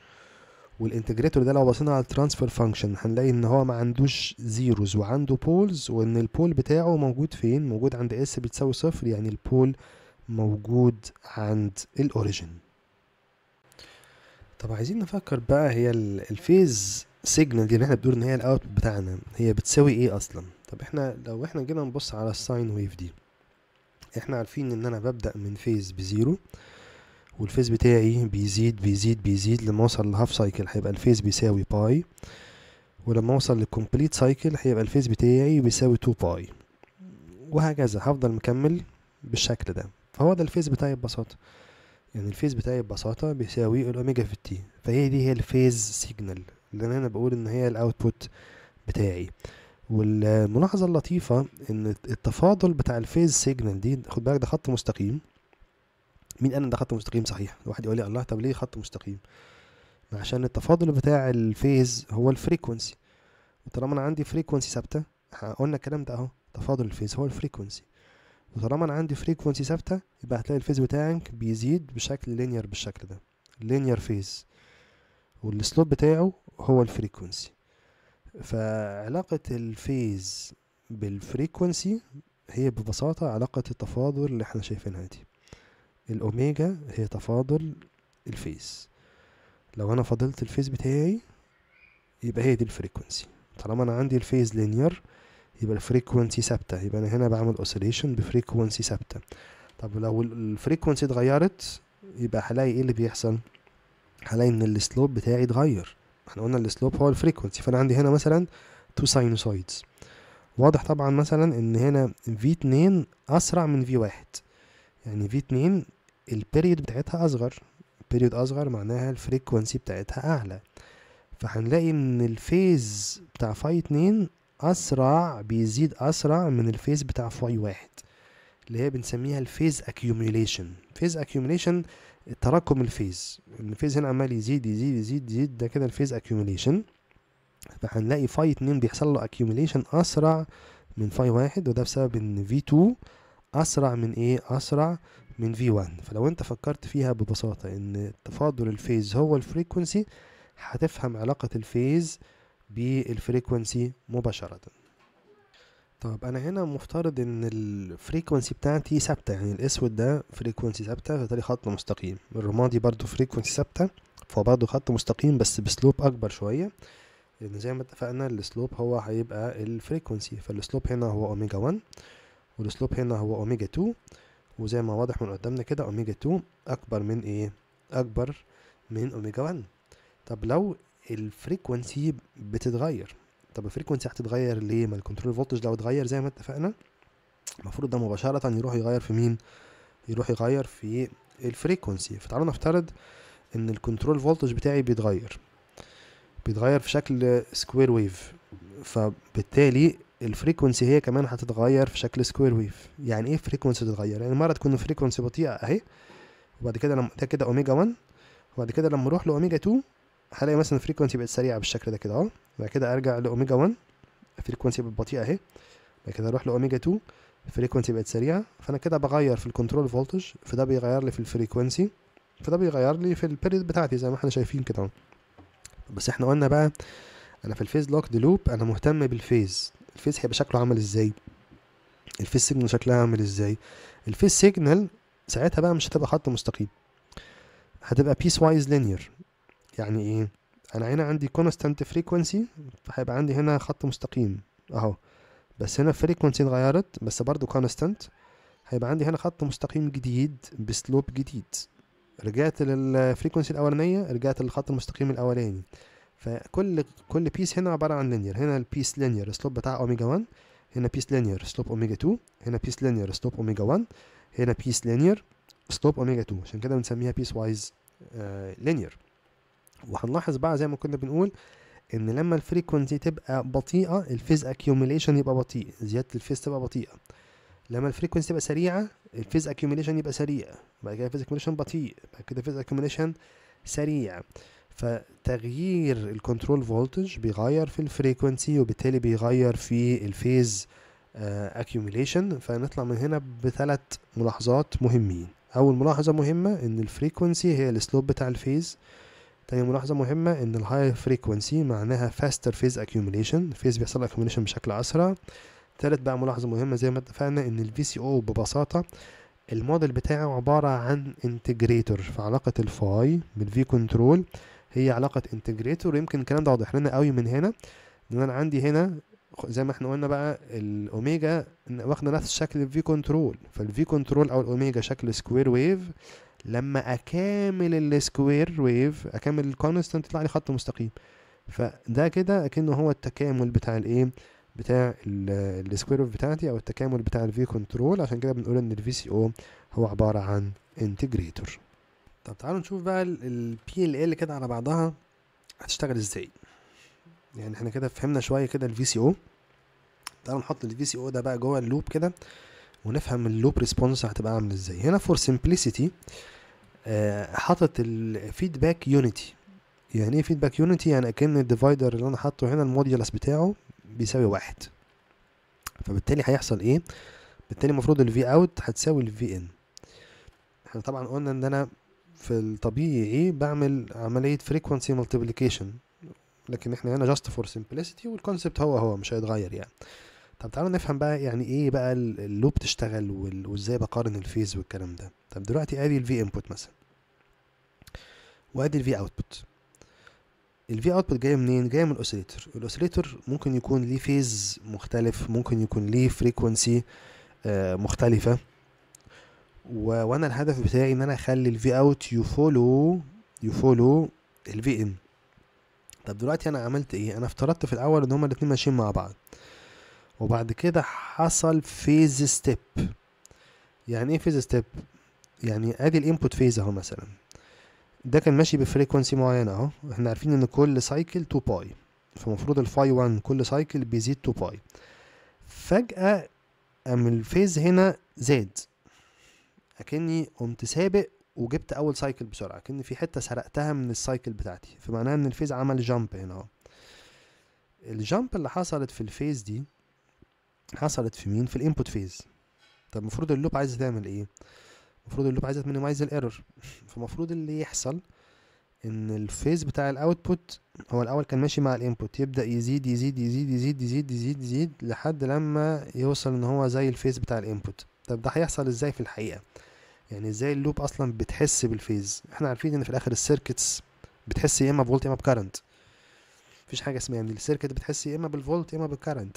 والانتجريتور ده لو بصينا على الترانسفير فانكشن هنلاقي ان هو ما عندوش زيروز وعنده بولز وان البول بتاعه موجود فين موجود عند اس بتساوي صفر يعني البول موجود عند الاوريجين طب عايزين نفكر بقى هي الفيز سيجنال دي اللي احنا بنقول ان هي الاوت بتاعنا هي بتساوي ايه اصلا طب احنا لو احنا جينا نبص على الساين ويف دي احنا عارفين ان انا ببدا من فيز بزيرو والفيز بتاعي بيزيد بيزيد بيزيد لما اوصل لهاف سايكل هيبقى الفيز بيساوي باي ولما اوصل للكومبليت سايكل هيبقى الفيز بتاعي بيساوي 2 باي وهكذا هفضل مكمل بالشكل ده فهو ده الفيز بتاعي ببساطة يعني الفيز بتاعي ببساطة بيساوي الأوميجا في التي فهي دي هي الفيز سيجنال اللي أنا بقول إن هي الأوتبوت بتاعي والملاحظة اللطيفة إن التفاضل بتاع الفيز سيجنال دي خد بالك ده خط مستقيم مين قال ان ده خط مستقيم صحيح الواحد يقول لي الله طب ليه خط مستقيم عشان التفاضل بتاع الفيز هو الفريكونسي وطالما انا عندي فريكونسي ثابته قلنا الكلام ده اهو تفاضل الفيز هو الفريكونسي وطالما انا عندي فريكونسي ثابته يبقى هتلاقي الفيز بتاعك بيزيد بشكل لينير بالشكل ده لينير فيز والسلوب بتاعه هو الفريكونسي فعلاقة الفيز بالفريكونسي هي ببساطة علاقة التفاضل اللي احنا شايفينها دي الأوميجا هي تفاضل الفيز لو أنا فاضلت الفيز بتاعي يبقى هي دي الفريكونسي طالما أنا عندي الفيز لينير يبقى الفريكونسي ثابتة يبقى أنا هنا بعمل أوسيليشن بفريكونسي ثابتة طب لو الفريكونسي اتغيرت يبقى هلاقي ايه اللي بيحصل هلاقي ان السلوب بتاعي اتغير احنا قلنا السلوب هو الفريكونسي فانا عندي هنا مثلا تو ساينوسويدز واضح طبعا مثلا ان هنا في اتنين اسرع من في واحد يعني في اتنين البيريود بتاعتها أصغر بيريود أصغر معناها الفريكوانسي بتاعتها أعلى فهنلاقي إن الفيز بتاع فاي اتنين أسرع بيزيد أسرع من الفيز بتاع فاي واحد اللي هي بنسميها الفيز اكيوميليشن فيز اكيوميليشن تراكم الفيز الفيز هنا عمال يزيد يزيد يزيد يزيد ده كده الفيز اكيوميليشن فهنلاقي فاي اتنين بيحصل له اكيوميليشن اسرع من فاي واحد وده بسبب ان في 2 اسرع من ايه اسرع من V1 فلو انت فكرت فيها ببساطة ان تفاضل الفيز هو الفريكونسي هتفهم علاقة الفيز بالفريكونسي مباشرة طب انا هنا مفترض ان الفريكونسي بتاعتي ثابته يعني الاسود ده فريكونسي ثابته فبالتالي خط مستقيم الرمادي برضو فريكونسي ثابته فهو برضو خط مستقيم بس بسلوب اكبر شويه لان زي ما اتفقنا السلوب هو هيبقى الفريكونسي فالسلوب هنا هو اوميجا 1 والسلوب هنا هو اوميجا 2 وزي ما واضح من قدامنا كده اوميجا 2 اكبر من ايه اكبر من اوميجا 1 طب لو الفريكوانسي بتتغير طب الفريكوانسي هتتغير ليه ما الكنترول فولتج لو اتغير زي ما اتفقنا المفروض ده مباشره يروح يغير في مين يروح يغير في الفريكوانسي فتعالوا نفترض ان الكنترول فولتج بتاعي بيتغير بيتغير في شكل سكوير ويف فبالتالي الفريكونسي هي كمان هتتغير في شكل سكوير ويف يعني ايه فريكونسي تتغير يعني مره تكون فريكونسي بطيئه اهي وبعد كده لما ده كده اوميجا 1 وبعد كده لما اروح لاوميجا 2 هلاقي مثلا الفريكونسي بقت سريعه بالشكل ده كده اهو بعد كده ارجع لاوميجا 1 الفريكونسي بقت بطيئه اهي بعد كده اروح لاوميجا 2 الفريكونسي بقت سريعه فانا كده بغير في الكنترول فولتج فده بيغير لي في الفريكونسي فده بيغير لي في البيريد بتاعتي زي ما احنا شايفين كده اهو بس احنا قلنا بقى انا في الفيز لوكد لوب انا مهتم بالفيز الفيس هيبقى شكله عامل ازاي الفيس سيجنال شكلها عامل ازاي الفيس سيجنال ساعتها بقى مش هتبقى خط مستقيم هتبقى بيس وايز لينير يعني ايه انا هنا عندي كونستانت فريكوانسي فهيبقى عندي هنا خط مستقيم اهو بس هنا الفريكوانسي اتغيرت بس برضو كونستانت هيبقى عندي هنا خط مستقيم جديد بسلوب جديد رجعت للفريكوانسي الاولانيه رجعت للخط المستقيم الاولاني فكل كل بيس هنا عبارة عن لينير هنا البيس لينير سلوب بتاع اوميجا 1 هنا بيس لينير سلوب اوميجا 2 هنا بيس لينير سلوب اوميجا 1 هنا بيس لينير سلوب اوميجا 2 عشان كده بنسميها بيس وايز لينير وهنلاحظ بقى زي ما كنا بنقول ان لما الفريكونسي تبقى بطيئه الفيز اكيوميليشن يبقى بطيء زياده الفيز تبقى بطيئه لما الفريكونسي تبقى سريعه الفيز اكيوميليشن يبقى سريع بعد كده الفيز اكيوميليشن بطيء بعد كده الفيز اكيوميليشن سريع فتغيير الكنترول فولتج بيغير في الفريكونسي وبالتالي بيغير في الفيز اكيوميليشن آه، فنطلع من هنا بثلاث ملاحظات مهمين اول ملاحظه مهمه ان الفريكونسي هي السلوب بتاع الفيز تاني ملاحظه مهمه ان الهاي فريكونسي معناها فاستر فيز اكيوميليشن الفيز بيحصل اكيوميليشن بشكل اسرع تالت بقى ملاحظه مهمه زي ما اتفقنا ان الفي سي او ببساطه الموديل بتاعه عباره عن انتجريتور في علاقه الفاي بالفي كنترول هي علاقة انتجريتور يمكن الكلام ده واضح لنا قوي من هنا ان انا عندي هنا زي ما احنا قلنا بقى الاوميجا واخده نفس شكل الفي كنترول فالفي كنترول او الاوميجا شكل سكوير ويف لما اكامل السكوير ويف اكامل الكونستنت يطلع لي خط مستقيم فده كده اكنه هو التكامل بتاع الايه بتاع السكوير ويف بتاعتي او التكامل بتاع الفي كنترول عشان كده بنقول ان الفي سي او هو عباره عن انتجريتور طب تعالوا نشوف بقى البي ال ال كده على بعضها هتشتغل ازاي يعني احنا كده فهمنا شويه كده الفي سي او تعالوا نحط الفي سي او ده بقى جوه اللوب كده ونفهم اللوب ريسبونس هتبقى عامل ازاي هنا فور سمبلسيتي آه، حاطط الفيدباك يونيتي يعني ايه فيدباك يونيتي يعني اكن الديفايدر اللي انا حاطه هنا الموديولس بتاعه بيساوي واحد فبالتالي هيحصل ايه بالتالي المفروض الفي اوت هتساوي الفي ان احنا طبعا قلنا ان انا في الطبيعي بعمل عملية frequency multiplication لكن احنا هنا just for simplicity والكونسبت هو هو مش هيتغير يعني طب تعالوا نفهم بقى يعني ايه بقى اللوب تشتغل وازاي بقارن الفيز والكلام ده طب دلوقتي ادي الفي انبوت مثلا وادي الفي اوتبوت الفي اوتبوت جايه منين جايه من الاوسيليتور الاوسيليتور ممكن يكون ليه فيز مختلف ممكن يكون ليه فريكوانسي آه، مختلفه و... وانا الهدف بتاعي ان انا اخلي الفي اوت يفولو يفولو الفي ان طب دلوقتي انا عملت ايه انا افترضت في الاول ان هما الاتنين ماشيين مع بعض وبعد كده حصل فيز ستيب يعني ايه فيز ستيب يعني ادي الانبوت فيز اهو مثلا ده كان ماشي بفريكوانسي معينه اهو احنا عارفين ان كل سايكل 2 باي فمفروض الفاي 1 كل سايكل بيزيد 2 باي فجاه ام الفيز هنا زاد اكني قمت سابق وجبت اول سايكل بسرعه كان في حته سرقتها من السايكل بتاعتي فمعناها ان الفيز عمل جامب هنا اهو الجامب اللي حصلت في الفيز دي حصلت في مين في الانبوت فيز طب المفروض اللوب عايز تعمل ايه المفروض اللوب عايز تمينيمايز الايرور فالمفروض اللي يحصل ان الفيز بتاع الاوتبوت هو الاول كان ماشي مع الانبوت يبدا يزيد يزيد يزيد يزيد يزيد يزيد يزيد لحد لما يوصل ان هو زي الفيز بتاع الانبوت طب ده هيحصل ازاي في الحقيقه يعني ازاي اللوب اصلا بتحس بالفيز احنا عارفين ان في الاخر السيركتس بتحس يا اما بفولت يا اما بكارنت مفيش حاجه اسمها يعني السيركت بتحس يا اما بالفولت يا اما بالكارنت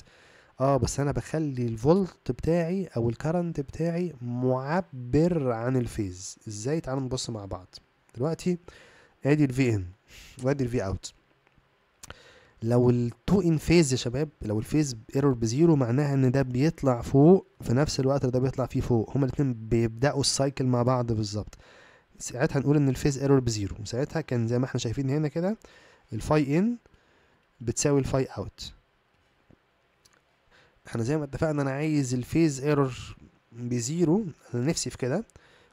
اه بس انا بخلي الفولت بتاعي او الكارنت بتاعي معبر عن الفيز ازاي تعالوا نبص مع بعض دلوقتي ادي الفي ان وادي الفي اوت لو التو ان فيز يا شباب لو الفيز ايرور بزيرو معناها ان ده بيطلع فوق في نفس الوقت اللي ده بيطلع فيه فوق هما الاتنين بيبداوا السايكل مع بعض بالظبط ساعتها نقول ان الفيز ايرور بزيرو ساعتها كان زي ما احنا شايفين هنا كده الفاي ان بتساوي الفاي اوت احنا زي ما اتفقنا انا عايز الفيز ايرور بزيرو انا نفسي في كده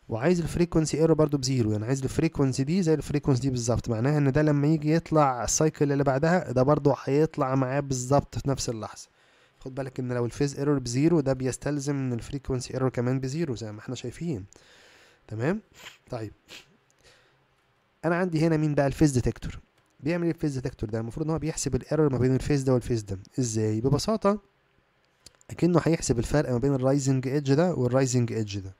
وعايز الفريكونسي ايرور برضو بزيرو يعني عايز الفريكونسي دي زي الفريكونسي دي بالظبط معناها ان ده لما يجي يطلع السايكل اللي بعدها ده برضو هيطلع معاه بالظبط في نفس اللحظه خد بالك ان لو الفيز ايرور بزيرو ده بيستلزم ان الفريكونسي ايرور كمان بزيرو زي ما احنا شايفين تمام طيب انا عندي هنا مين بقى الفيز ديتكتور بيعمل ايه الفيز ديتكتور ده المفروض ان هو بيحسب الايرور ما بين الفيز ده والفيز ده ازاي ببساطه اكنه هيحسب الفرق ما بين الرايزنج ايدج ده والرايزنج ايدج ده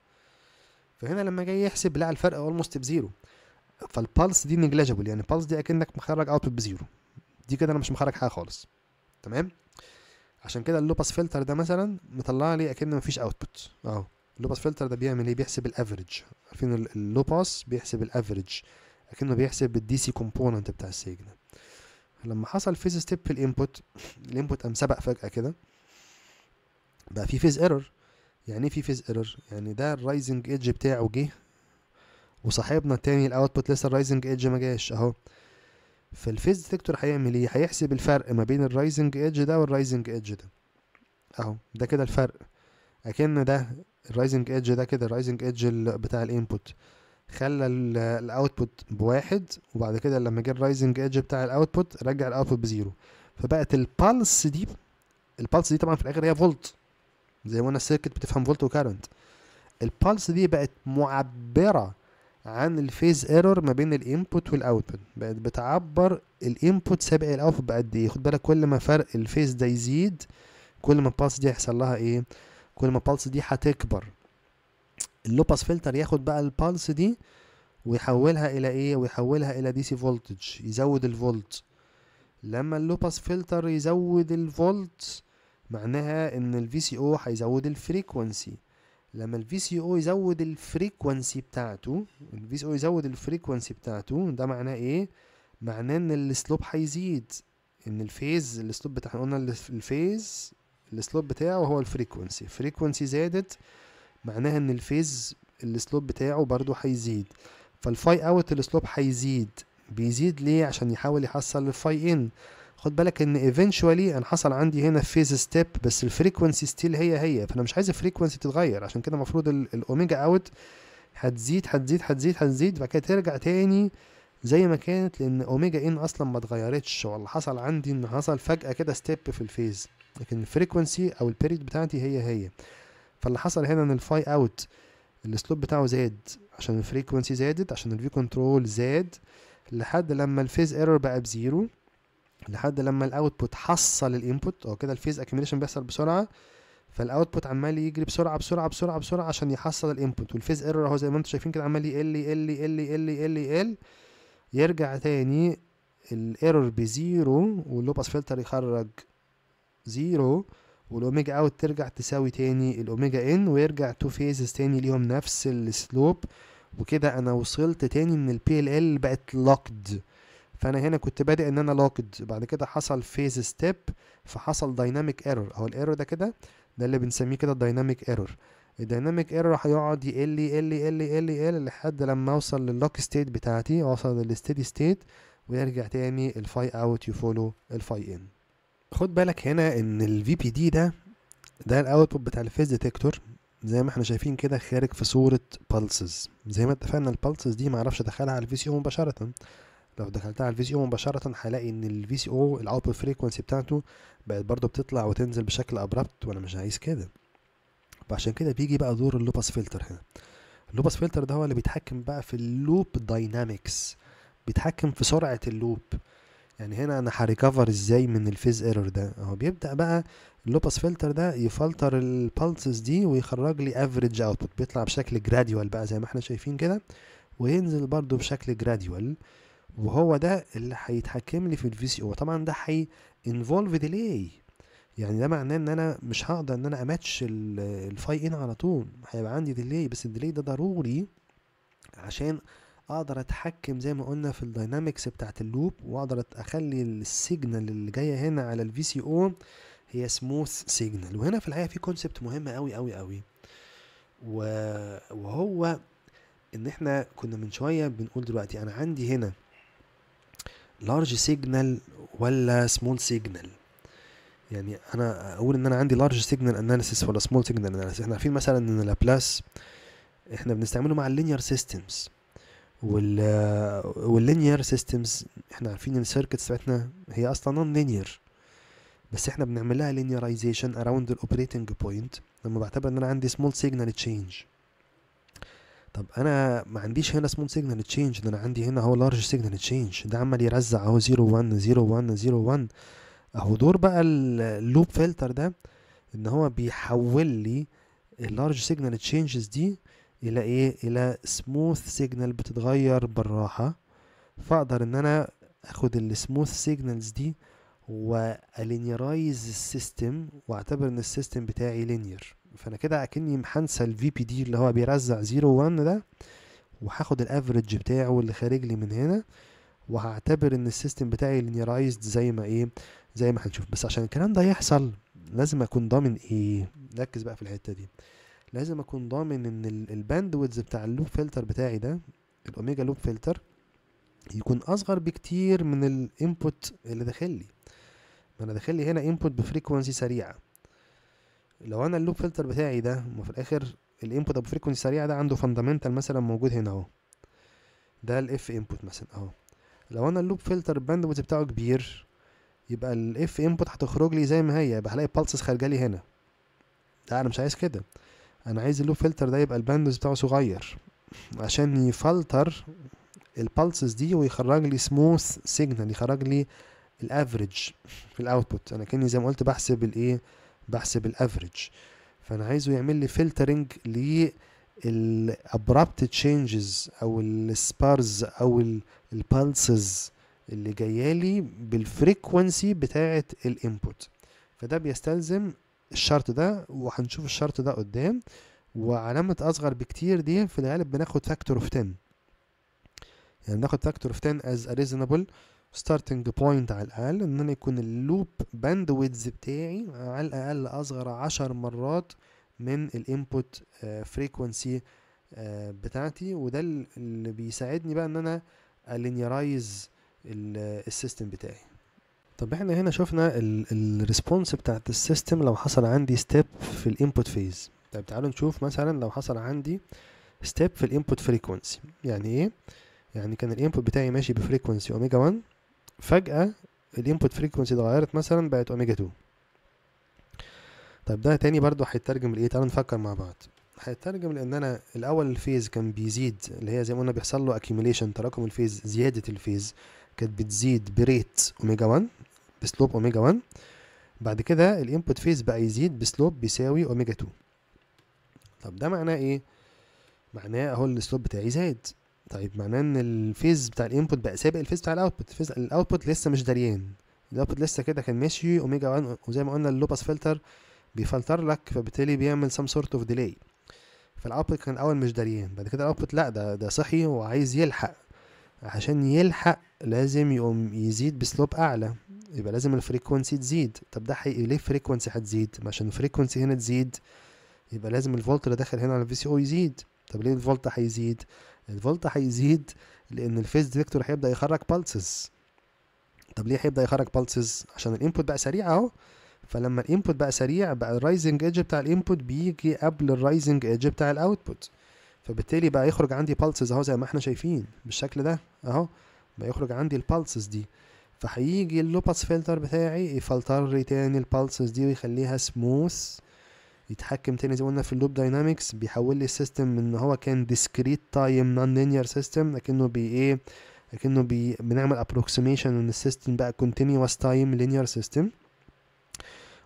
فهنا لما جاي يحسب لا الفرق اولموست بزيرو فالبالس دي نجليجبل يعني البالس دي اكنك مخرج اوتبوت بزيرو دي كده انا مش مخرج حاجه خالص تمام عشان كده اللوباس فلتر ده مثلا مطلع لي اكن مفيش اوتبوت اهو اللوباس فلتر ده بيعمل ايه بيحسب الافريج عارفين اللوباس بيحسب الافريج اكنه بيحسب الدي سي كومبوننت بتاع السيجنال لما حصل فيز ستيب في الانبوت الانبوت قام سبق فجاه كده بقى في فيز ايرور يعني ايه في فيز ايرور يعني ده الرايزنج ايدج بتاعه جه وصاحبنا التاني الاوتبوت لسه الرايزنج ايدج ما جاش اهو فالفيز ديتكتور هيعمل ايه هيحسب الفرق ما بين الرايزنج ايدج ده والرايزنج ايدج ده اهو ده كده الفرق اكن ده الرايزنج ايدج ده كده الرايزنج ايدج بتاع الانبوت خلى الاوتبوت بواحد وبعد كده لما جه الرايزنج ايدج بتاع الاوتبوت رجع الاوتبوت بزيرو فبقت البالس دي البالس دي طبعا في الاخر هي فولت زي ما قلنا السيركت بتفهم فولت وكارنت البالس دي بقت معبرة عن الفيز ايرور ما بين الانبوت والاوتبوت بقت بتعبر الانبوت سابق الاوتبوت بقد ايه خد بالك كل ما فرق الفيز ده يزيد كل ما البالس دي هيحصل لها ايه كل ما البالس دي هتكبر اللوباس فلتر ياخد بقى البالس دي ويحولها الى ايه ويحولها الى دي سي فولتج يزود الفولت لما اللوباس فلتر يزود الفولت معناها ان الفي سي او هيزود الفريكونسي لما الفي سي او يزود الفريكونسي بتاعته الفي سي او يزود الفريكونسي بتاعته ده معناه ايه معناه ان السلوب هيزيد ان الفيز السلوب بتاع قلنا الفيز السلوب بتاعه هو الفريكونسي فريكوانسي زادت معناها ان الفيز السلوب بتاعه برضو هيزيد فالفاي اوت السلوب هيزيد بيزيد ليه عشان يحاول يحصل الفاي ان خد بالك ان ايفينشوالي انا حصل عندي هنا فيز ستيب بس الفريكونسي ستيل هي هي فانا مش عايز الفريكونسي تتغير عشان كده المفروض الاوميجا اوت هتزيد هتزيد هتزيد هتزيد بعد كده ترجع تاني زي ما كانت لان اوميجا ان اصلا ما اتغيرتش ولا حصل عندي ان حصل فجاه كده ستيب في الفيز لكن الفريكونسي او البيريد بتاعتي هي هي فاللي حصل هنا ان الفاي اوت السلوب بتاعه زاد عشان الفريكونسي زادت عشان الفي كنترول زاد لحد لما الفيز ايرور بقى بزيرو لحد لما الاوتبوت حصل الانبوت هو كده الفيز اكيميليشن بيحصل بسرعه فالاوتبوت عمال يجري بسرعه بسرعه بسرعه بسرعه عشان يحصل الانبوت والفيز ايرور اهو زي ما انتم شايفين كده عمال يقل يقل يقل يقل يقل يقل يرجع تاني الايرور بزيرو واللوباس فلتر يخرج زيرو والاوميجا اوت ترجع تساوي تاني الاوميجا ان ويرجع تو فيزز تاني ليهم نفس السلوب وكده انا وصلت تاني ان البي ال ال بقت لوكد فانا هنا كنت بادئ ان انا لاقد بعد كده حصل فيز ستيب فحصل دايناميك ايرور او الايرور ده كده ده اللي بنسميه كده الدايناميك ايرور الدايناميك ايرور هيقعد يقل يقل يقل يقل يقل لحد لما اوصل لللوك ستيت بتاعتي اوصل للستيدي ستيت ويرجع تاني الفاي اوت يفولو الفاي ان خد بالك هنا ان الفي بي دي ده ده الاوتبوت بتاع الفيز ديتكتور زي ما احنا شايفين كده خارج في صوره بالسز زي ما اتفقنا البالسز دي معرفش ادخلها على الفي سي او مباشره لو دخلتها على الفي سي او مباشره هلاقي ان الفي سي او الاوتبوت فريكونسي بتاعته بقت برضه بتطلع وتنزل بشكل ابربت وانا مش عايز كده فعشان كده بيجي بقى دور اللوباس فلتر هنا اللوباس فلتر ده هو اللي بيتحكم بقى في اللوب داينامكس بيتحكم في سرعه اللوب يعني هنا انا هريكفر ازاي من الفيز ايرور ده هو بيبدا بقى اللوباس فلتر ده يفلتر البالسز دي ويخرج لي افريج اوتبوت بيطلع بشكل جراديوال بقى زي ما احنا شايفين كده وينزل برضه بشكل جراديوال وهو ده اللي هيتحكم لي في الفي سي او طبعا ده هي انفولف ديلي يعني ده معناه ان انا مش هقدر ان انا اماتش الفاي ان على طول هيبقى عندي ديلي بس الديلي ده ضروري عشان اقدر اتحكم زي ما قلنا في الداينامكس بتاعه اللوب واقدر اخلي السيجنال اللي جايه هنا على الفي سي او هي سموث سيجنال وهنا في الحقيقه في كونسبت مهم قوي قوي قوي وهو ان احنا كنا من شويه بنقول دلوقتي انا عندي هنا لارج سيجنال ولا سمول سيجنال يعني انا اقول ان انا عندي لارج سيجنال اناليسيس ولا سمول سيجنال اناليسيس احنا عارفين مثلا ان لابلاس احنا بنستعمله مع اللينير سيستمز وال واللينير سيستمز احنا عارفين ان السيركتس بتاعتنا هي اصلا نون لينير بس احنا بنعمل لها لينيرايزيشن اراوند الاوبريتنج بوينت لما بعتبر ان انا عندي سمول سيجنال تشينج طب انا ما عنديش هنا سمول سيجنال تشينج ده انا عندي هنا هو لارج سيجنال تشينج ده عمال يرزع اهو 0 1 0 1 0 1 اهو دور بقى اللوب فلتر ده ان هو بيحول لي اللارج سيجنال تشينجز دي الى ايه الى سموث سيجنال بتتغير بالراحه فاقدر ان انا اخد السموث سيجنالز دي والينيرايز السيستم واعتبر ان السيستم بتاعي لينير فانا كده اكني هنسى الفي بي دي اللي هو بيرزع 0 1 ده وهاخد الافريج بتاعه اللي خارج لي من هنا وهعتبر ان السيستم بتاعي لينيرايزد زي ما ايه زي ما هنشوف بس عشان الكلام ده يحصل لازم اكون ضامن ايه ركز بقى في الحته دي لازم اكون ضامن ان الباندويدز بتاع اللوب فلتر بتاعي ده الاوميجا لوب فلتر يكون اصغر بكتير من الانبوت اللي داخل لي ما انا داخل لي هنا انبوت بفريكوانسي سريعه لو انا اللوب فلتر بتاعي ده ما في الاخر الانبوت ابو فريكونسي سريعه ده عنده فاندامنتال مثلا موجود هنا اهو ده الاف انبوت مثلا اهو لو انا اللوب فلتر الباندويث بتاعه كبير يبقى الاف انبوت هتخرج لي زي ما هي يبقى هلاقي بالسز خارجه لي هنا لا انا مش عايز كده انا عايز اللوب فلتر ده يبقى الباندويث بتاعه صغير عشان يفلتر البالسز دي ويخرج لي سموث سيجنال يخرج لي الافريج في الاوتبوت انا كاني زي ما قلت بحسب الايه بحسب الافريج فانا عايزه يعمل لي فلترنج للابربت تشينجز او السبارز او البالسز اللي جايالي بالفريكوانسي بتاعه الانبوت فده بيستلزم الشرط ده وهنشوف الشرط ده قدام وعلامة أصغر بكتير دي في الغالب بناخد فاكتور اوف 10 يعني بناخد فاكتور اوف 10 as a reasonable ستارتنج بوينت على الاقل ان انا يكون اللوب باند بتاعي على الاقل اصغر عشر مرات من الانبوت آه، فريكونسي آه، بتاعتي وده اللي بيساعدني بقى ان انا الينيرايز السيستم بتاعي طب احنا هنا شفنا الريسبونس بتاعت السيستم لو حصل عندي ستيب في الانبوت فيز طب تعالوا نشوف مثلا لو حصل عندي ستيب في الانبوت فريكونسي يعني ايه يعني كان الانبوت بتاعي ماشي بفريكونسي اوميجا 1 فجأة الانبوت فريكونسي اتغيرت مثلا بقت اوميجا 2 طب ده تاني برضو هيترجم لايه تعالوا نفكر مع بعض هيترجم لان انا الاول الفيز كان بيزيد اللي هي زي ما قلنا بيحصل له اكيوميليشن تراكم الفيز زياده الفيز كانت بتزيد بريت اوميجا 1 بسلوب اوميجا 1 بعد كده الانبوت فيز بقى يزيد بسلوب بيساوي اوميجا 2 طب ده معناه ايه معناه اهو السلوب بتاعي زاد طيب معناه ان الفيز بتاع الانبوت بقى سابق الفيز بتاع الاوتبوت الفيز الاوتبوت لسه مش دريان الاوتبوت لسه كده كان ماشي اوميجا 1 وزي ما قلنا اللوباس فلتر بيفلتر لك فبالتالي بيعمل سام سورت اوف ديلي فالاوتبوت كان الاول مش دريان بعد كده الاوتبوت لا ده ده صحي وعايز يلحق عشان يلحق لازم يقوم يزيد بسلوب اعلى يبقى لازم الفريكونسي تزيد طب ده حقيقي ليه الفريكونسي هتزيد عشان الفريكونسي هنا تزيد يبقى لازم الفولت اللي داخل هنا على الفي سي او يزيد طب ليه الفولت هيزيد الفولت هيزيد لان الفيز ديتكتور هيبدا يخرج بالسز طب ليه هيبدا يخرج بالسز عشان الانبوت بقى سريع اهو فلما الانبوت بقى سريع بقى الرايزنج ايدج بتاع الانبوت بيجي قبل الرايزنج ايدج بتاع الاوتبوت فبالتالي بقى يخرج عندي بالسز اهو زي ما احنا شايفين بالشكل ده اهو بقى يخرج عندي البالسز دي فهيجي اللوباس فلتر بتاعي يفلتر تاني البالسز دي ويخليها سموث يتحكم تاني زي ما قلنا في اللوب داينامكس بيحول لي السيستم من ان هو كان ديسكريت تايم نون لينير سيستم لكنه بي ايه لكنه بي بنعمل ابروكسيميشن ان السيستم بقى كونتينوس تايم لينير سيستم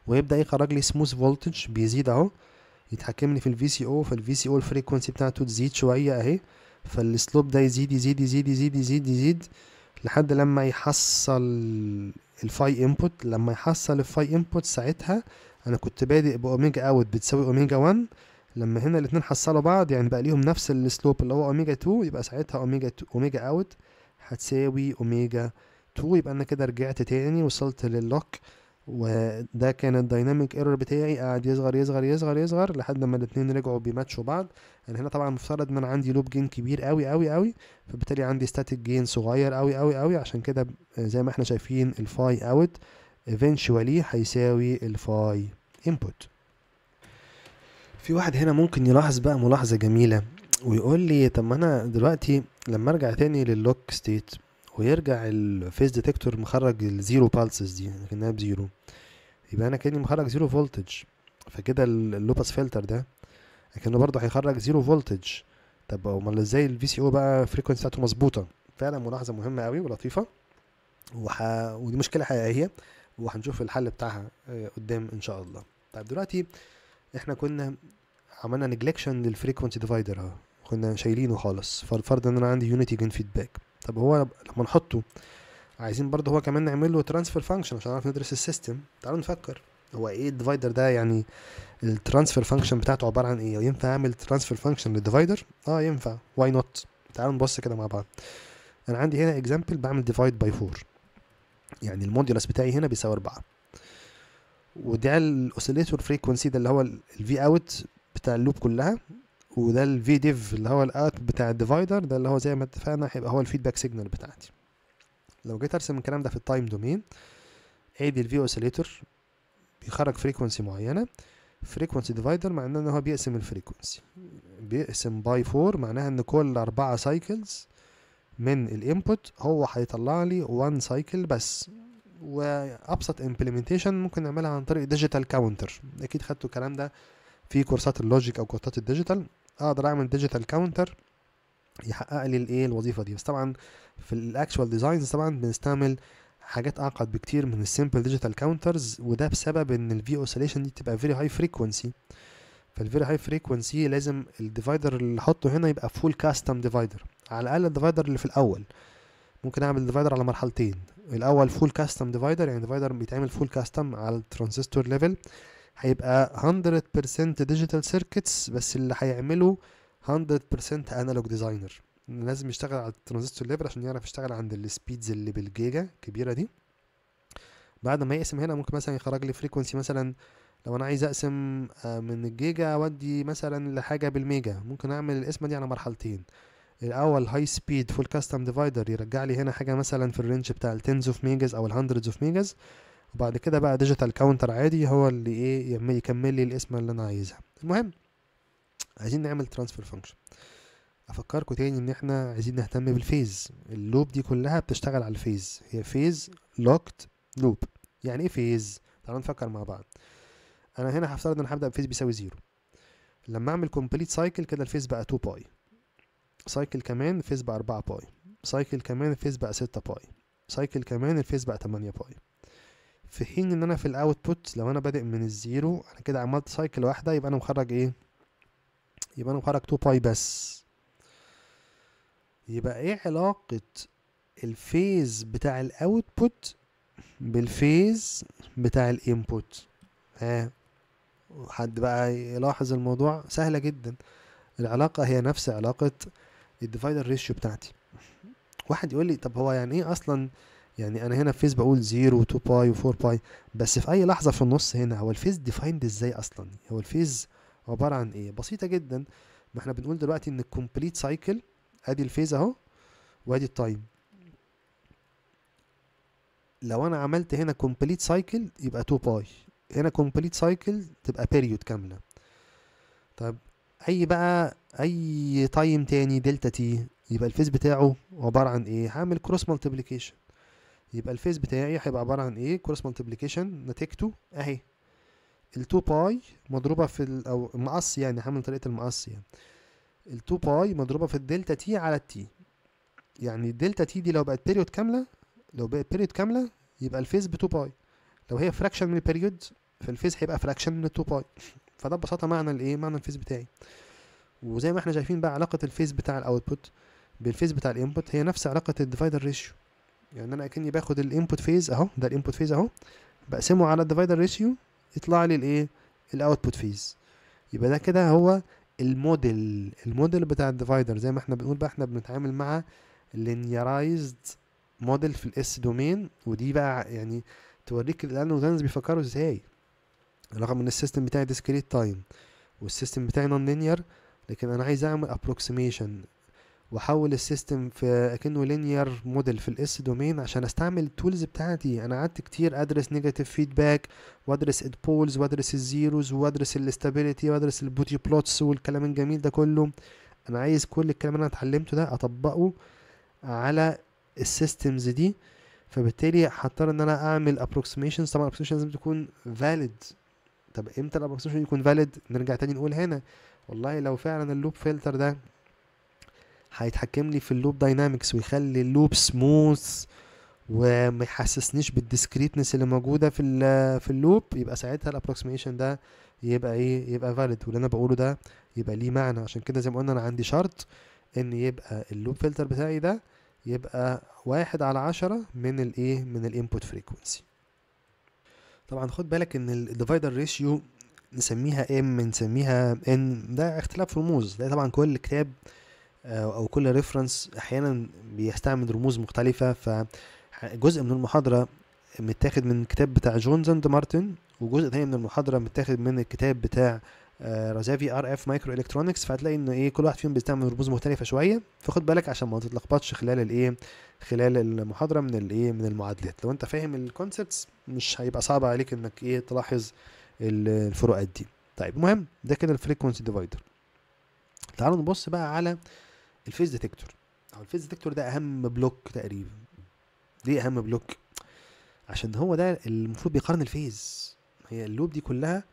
ويبدا يخرج لي سموث فولتج بيزيد اهو يتحكم لي في الفي سي او فالفي سي او الفريكونسي بتاعته تزيد شويه اهي فالسلوب ده يزيد يزيد يزيد يزيد يزيد يزيد لحد لما يحصل الفاي انبوت لما يحصل الفاي انبوت ساعتها انا كنت بادئ باوميجا اوت بتساوي اوميجا 1 لما هنا الاتنين حصلوا بعض يعني بقى ليهم نفس السلوب اللي هو اوميجا 2 يبقى ساعتها اوميجا اوميجا اوت هتساوي اوميجا 2 يبقى انا كده رجعت تاني وصلت للوك وده كان الدايناميك ايرور بتاعي قاعد يصغر يصغر يصغر يصغر لحد ما الاتنين رجعوا بيماتشوا بعض انا هنا طبعا مفترض ان انا عندي لوب جين كبير قوي قوي قوي فبالتالي عندي ستاتيك جين صغير قوي قوي قوي عشان كده زي ما احنا شايفين الفاي اوت eventually هيساوي الفاي input في واحد هنا ممكن يلاحظ بقى ملاحظة جميلة ويقول لي طب ما انا دلوقتي لما ارجع تاني لللوك ستيت ويرجع الفيس ديتكتور مخرج الزيرو بالسز دي لكنها يعني بزيرو يبقى انا كاني مخرج زيرو فولتج فكده اللوباس فلتر ده لكنه برضه هيخرج زيرو فولتج طب امال ازاي الفي سي او بقى فريكونسي بتاعته مظبوطه فعلا ملاحظه مهمه قوي ولطيفه وح... ودي مشكله حقيقيه وهنشوف الحل بتاعها آه، قدام ان شاء الله طيب دلوقتي احنا كنا عملنا نجلكشن للفريكونسي ديفايدر اهو كنا شايلينه خالص فالفرض ان انا عندي يونيتي جين فيدباك طب هو لما نحطه عايزين برضه هو كمان نعمل له ترانسفير فانكشن عشان نعرف ندرس السيستم تعالوا نفكر هو ايه الديفايدر ده يعني الترانسفير فانكشن بتاعته عباره عن ايه ينفع اعمل ترانسفير فانكشن للديفايدر اه ينفع واي نوت تعالوا نبص كده مع بعض انا عندي هنا اكزامبل بعمل ديفايد باي 4 يعني الموديولس بتاعي هنا بيساوي 4 وده الاوسيليتور فريكونسي ده اللي هو الفي اوت بتاع اللوب كلها وده الفي ديف اللي هو الاوت بتاع الديفايدر ده اللي هو زي ما اتفقنا هيبقى هو الفيدباك سيجنال بتاعتي لو جيت ارسم الكلام ده في التايم دومين ادي الفي اوسيليتور بيخرج فريكونسي معينه فريكونسي ديفايدر معناه ان هو بيقسم الفريكونسي بيقسم باي 4 معناها ان كل اربعة سايكلز من الانبوت هو هيطلع لي وان سايكل بس وابسط امبلمنتيشن ممكن نعملها عن طريق ديجيتال كاونتر اكيد خدتوا الكلام ده في كورسات اللوجيك او كورسات الديجيتال اقدر اعمل ديجيتال كاونتر يحقق لي الايه الوظيفه دي بس طبعا في الاكشوال ديزاينز طبعا بنستعمل حاجات اعقد بكتير من السيمبل ديجيتال كاونترز وده بسبب ان الفي اوسيليشن دي بتبقى فيري هاي فريكوانسي فالفيري هاي فريكوانسي لازم الديفايدر اللي حطه هنا يبقى فول كاستم ديفايدر على الاقل الديفايدر اللي في الاول ممكن اعمل ديفايدر على مرحلتين الاول فول كاستم ديفايدر يعني ديفايدر بيتعمل فول كاستم على الترانزستور ليفل هيبقى 100% ديجيتال سيركتس بس اللي هيعمله 100% انالوج ديزاينر لازم يشتغل على الترانزستور ليفل عشان يعرف يشتغل عند السبيدز اللي بالجيجا الكبيره دي بعد ما يقسم هنا ممكن مثلا يخرج لي فريكونسي مثلا لو انا عايز اقسم آه، من الجيجا اودي مثلا لحاجه بالميجا ممكن اعمل القسمه دي على مرحلتين الاول هاي سبيد فول كاستم ديفايدر يرجع لي هنا حاجه مثلا في الرينج بتاع التنز اوف megas او الهندردز اوف megas وبعد كده بقى ديجيتال كاونتر عادي هو اللي ايه يكمل لي القسمه اللي انا عايزها المهم عايزين نعمل ترانسفير فانكشن افكركم تاني ان احنا عايزين نهتم بالفيز اللوب دي كلها بتشتغل على الفيز هي فيز لوكت لوب يعني ايه فيز تعالوا نفكر مع بعض انا هنا هفترض ان انا هبدا بفيز بيساوي زيرو لما اعمل كومبليت سايكل كده الفيز بقى 2 باي سايكل كمان الفيس بقى 4 باي سايكل كمان الفيس بقى 6 باي سايكل كمان الفيس بقى 8 باي في حين ان انا في الاوتبوت لو انا بادئ من الزيرو انا كده عملت سايكل واحده يبقى انا مخرج ايه يبقى انا مخرج 2 باي بس يبقى ايه علاقه الفيز بتاع الاوتبوت بالفيز بتاع الانبوت ها حد بقى يلاحظ الموضوع سهله جدا العلاقه هي نفس علاقه الديفايدر ريشيو بتاعتي واحد يقول لي طب هو يعني ايه اصلا يعني انا هنا في فيس بقول 0 و2 باي و4 باي بس في اي لحظه في النص هنا هو الفيز ديفايند ازاي اصلا هو الفيز عباره عن ايه بسيطه جدا ما احنا بنقول دلوقتي ان الكومبليت سايكل ادي الفيز اهو وادي التايم لو انا عملت هنا كومبليت سايكل يبقى 2 باي هنا كومبليت سايكل تبقى بيريود كامله طيب اي بقى اي تايم تاني دلتا تي يبقى الفيز بتاعه عبارة عن ايه هعمل كروس مالتيبليكيشن يبقى الفيز بتاعي هيبقى عبارة عن ايه كروس مالتيبليكيشن نتيجته اهي ال 2 باي مضروبة في ال او مقص يعني هعمل طريقة المقص يعني ال 2 باي مضروبة في الدلتا تي على التي يعني الدلتا تي دي لو بقت بيريود كاملة لو بقت بيريود كاملة يبقى الفيز ب 2 باي لو هي فراكشن من البيريود فالفيز هيبقى فراكشن من ال 2 باي فده ببساطه معنى الايه معنى الفيس بتاعي وزي ما احنا شايفين بقى علاقه الفيس بتاع الاوتبوت بالفيس بتاع الانبوت هي نفس علاقه الديفايدر ريشيو يعني انا اكني باخد الانبوت فيز اهو ده الانبوت فيز اهو بقسمه على الديفايدر ريشيو يطلع لي الايه الاوتبوت فيز يبقى ده كده هو الموديل الموديل بتاع الديفايدر زي ما احنا بنقول بقى احنا بنتعامل مع لينيرايزد موديل في الاس دومين ودي بقى يعني توريك الانوتانز بيفكروا ازاي رغم ان السيستم بتاعي ديسكريت تايم والسيستم بتاعي نون لينير لكن انا عايز اعمل ابروكسيميشن واحول السيستم في اكنه لينير موديل في الاس دومين عشان استعمل التولز بتاعتي انا قعدت كتير ادرس نيجاتيف فيدباك وادرس البولز وادرس الزيروز وادرس الاستابيليتي وادرس البوتي بلوتس والكلام الجميل ده كله انا عايز كل الكلام اللي انا اتعلمته ده اطبقه على السيستمز دي فبالتالي هضطر ان انا اعمل approximations طبعا approximations لازم تكون valid طب امتى الابروكسيميشن يكون فاليد نرجع تاني نقول هنا والله لو فعلا اللوب فلتر ده هيتحكم لي في اللوب داينامكس ويخلي اللوب سموث وما يحسسنيش بالديسكريتنس اللي موجوده في في اللوب يبقى ساعتها الابروكسيميشن ده يبقى ايه يبقى فاليد واللي انا بقوله ده يبقى ليه معنى عشان كده زي ما قلنا انا عندي شرط ان يبقى اللوب فلتر بتاعي ده يبقى واحد على عشرة من الايه من الانبوت فريكونسي طبعا خد بالك ان الديفايدر ريشيو نسميها ام نسميها ان ده اختلاف رموز ده طبعا كل كتاب آه، او كل ريفرنس احيانا بيستعمل رموز مختلفه فجزء من المحاضره متاخد من الكتاب بتاع جونز اند مارتن وجزء تاني من المحاضره متاخد من الكتاب بتاع آه، رزافي ار اف مايكرو الكترونكس فهتلاقي ان ايه كل واحد فيهم بيستعمل رموز مختلفه شويه فخد بالك عشان ما تتلخبطش خلال الايه خلال المحاضره من الايه من المعادلات لو انت فاهم الكونسبتس مش هيبقى صعب عليك انك ايه تلاحظ الفروقات دي طيب المهم ده كده الفريكونسي ديفايدر تعالوا نبص بقى على الفيز ديتكتور او الفيز ديتكتور ده اهم بلوك تقريبا ليه اهم بلوك عشان هو ده المفروض بيقارن الفيز هي اللوب دي كلها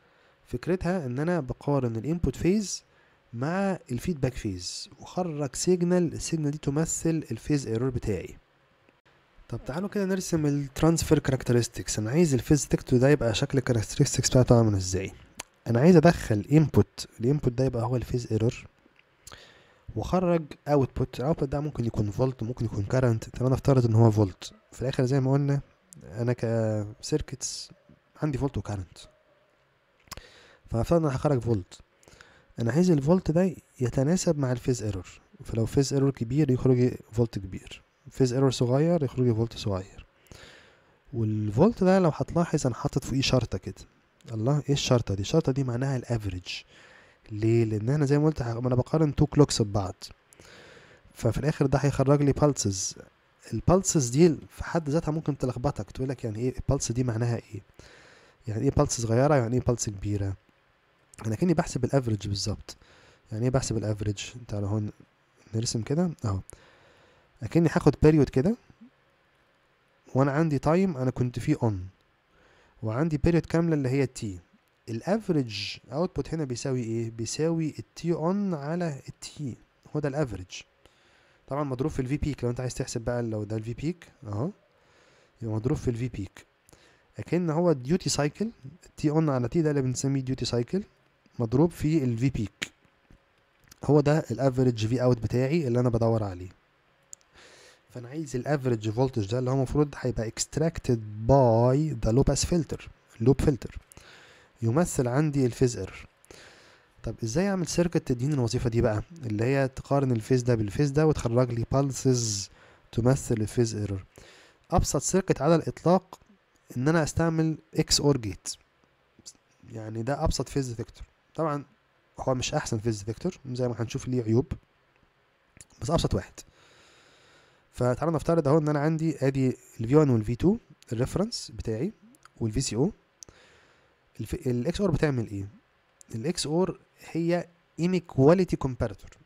فكرتها ان انا بقارن الانبوت فيز مع الفيدباك فيز وخرج سيجنال السيجنال دي تمثل الفيز ايرور بتاعي طب تعالوا كده نرسم الترانسفير كاركترستكس انا عايز الفيز تكتو ده يبقى شكل الكاركترستكس بتاعته عامل ازاي انا عايز ادخل انبوت الانبوت ده يبقى هو الفيز ايرور وخرج اوتبوت الاوتبوت ده ممكن يكون فولت ممكن يكون كارنت طب انا افترض ان هو فولت في الاخر زي ما قلنا انا كسيركتس عندي فولت وكارنت ان انا هخرج فولت انا عايز الفولت ده يتناسب مع الفيز ايرور فلو فيز ايرور كبير يخرج فولت كبير فيز ايرور صغير يخرج فولت صغير والفولت ده لو هتلاحظ انا حاطط فوقيه شرطه كده الله ايه الشرطه دي الشرطه دي معناها الافريج ليه لان انا زي ما قلت انا بقارن تو كلوكس ببعض ففي الاخر ده هيخرج لي بالسز البالسز دي في حد ذاتها ممكن تلخبطك تقولك يعني ايه البالس دي معناها ايه يعني ايه بالس صغيره يعني ايه بالس كبيره انا كاني بحسب الافريج بالظبط يعني ايه بحسب الافريج تعالى هون نرسم كده اهو اكني هاخد بيريود كده وانا عندي تايم انا كنت فيه اون وعندي بيريود كامله اللي هي تي الافريج اوتبوت هنا بيساوي ايه بيساوي التي اون على التي هو ده الافريج طبعا مضروب في الفي بيك لو انت عايز تحسب بقى لو ده الفي بيك اهو يبقى مضروب في الفي بيك اكن هو ديوتي سايكل تي اون على تي ده اللي بنسميه ديوتي سايكل مضروب في الفي بيك هو ده الافريج في اوت بتاعي اللي انا بدور عليه فانا عايز الافريج فولتج ده اللي هو المفروض هيبقى اكستراكتد باي ذا لو باس فلتر لوب فلتر يمثل عندي الفيز ايرور طب ازاي اعمل سيركت تديني الوظيفه دي بقى اللي هي تقارن الفيز ده بالفيز ده وتخرج لي بالسز تمثل الفيز ايرور ابسط سيركت على الاطلاق ان انا استعمل اكس اور جيت يعني ده ابسط فيز ديتكتور طبعا هو مش احسن فيز فيكتور زي ما هنشوف ليه عيوب بس ابسط واحد فتعالى نفترض اهو ان انا عندي ادي الفي 1 والفي 2 الريفرنس بتاعي والفي سي او الاكس اور بتعمل ايه الاكس اور هي inequality comparator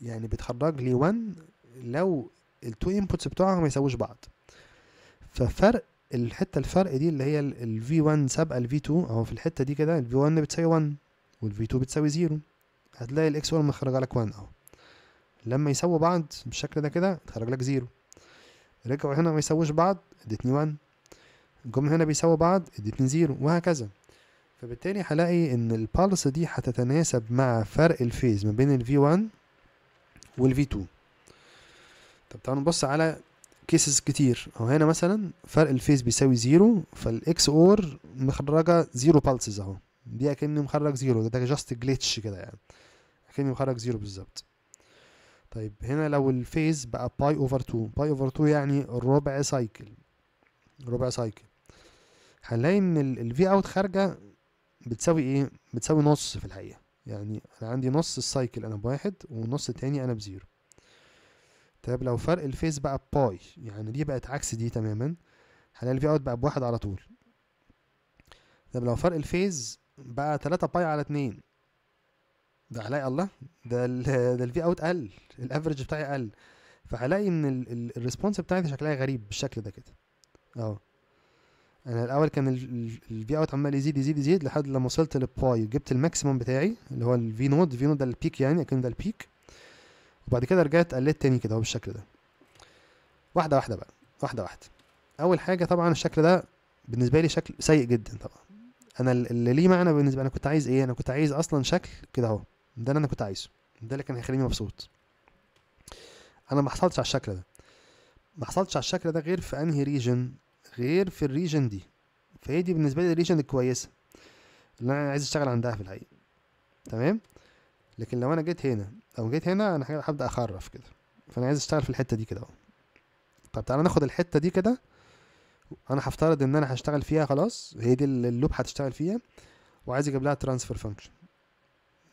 يعني بتخرج لي 1 لو التو انبوتس بتوعها ما يساووش بعض ففرق الحته الفرق دي اللي هي ال V1 سابقه ال V2 اهو في الحته دي كده ال V1 بتساوي 1 والفي 2 بتساوي زيرو هتلاقي الاكس 1 مخرج لك 1 اهو لما يساووا بعض بالشكل ده كده تخرج لك زيرو رجعوا هنا ما يساووش بعض ادتني 1 جم هنا بيساووا بعض ادتني زيرو وهكذا فبالتالي هلاقي ان البالس دي هتتناسب مع فرق الفيز ما بين الفي 1 والفي 2 طب تعالوا نبص على كيسز كتير اهو هنا مثلا فرق الفيز بيساوي زيرو فالاكس اور مخرجه زيرو بالسز اهو دي اكني مخرج زيرو ده جاست جليتش كده يعني اكني مخرج زيرو بالظبط طيب هنا لو الفيز بقى باي اوفر 2 باي اوفر 2 يعني ربع سايكل ربع سايكل هنلاقي ان الفي اوت خارجه بتساوي ايه بتساوي نص في الحقيقه يعني انا عندي نص السايكل انا بواحد والنص التاني انا بزيرو طيب لو فرق الفيز بقى باي يعني دي بقت عكس دي تماما هنلاقي الفي اوت بقى بواحد على طول طب لو فرق الفيز بقى 3 باي على 2 ده هلاقي الله ده ده الفي اوت قل الافرج بتاعي قل فهلاقي ان الريسبونس بتاعتي شكلها غريب بالشكل ده كده اهو انا الاول كان الفي اوت عمال يزيد يزيد يزيد لحد لما وصلت للباي جبت الماكسيموم بتاعي اللي هو الفي نود الفي نود ده البيك يعني اكن ده البيك وبعد كده رجعت قلت تاني كده اهو بالشكل ده واحده واحده بقى واحده واحده اول حاجه طبعا الشكل ده بالنسبه لي شكل سيء جدا طبعا انا اللي ليه معنى بالنسبه انا كنت عايز ايه انا كنت عايز اصلا شكل كده اهو ده اللي انا كنت عايزه ده اللي كان هيخليني مبسوط انا ما حصلتش على الشكل ده ما حصلتش على الشكل ده غير في انهي ريجن غير في الريجن دي فهي دي بالنسبه لي الريجن الكويسه اللي انا عايز اشتغل عندها في الحقيقه تمام لكن لو انا جيت هنا او جيت هنا انا هبدا اخرف كده فانا عايز اشتغل في الحته دي كده اهو طب تعالى ناخد الحته دي كده انا هفترض ان انا هشتغل فيها خلاص هي دي اللوب هتشتغل فيها وعايز اجيب لها ترانسفير فانكشن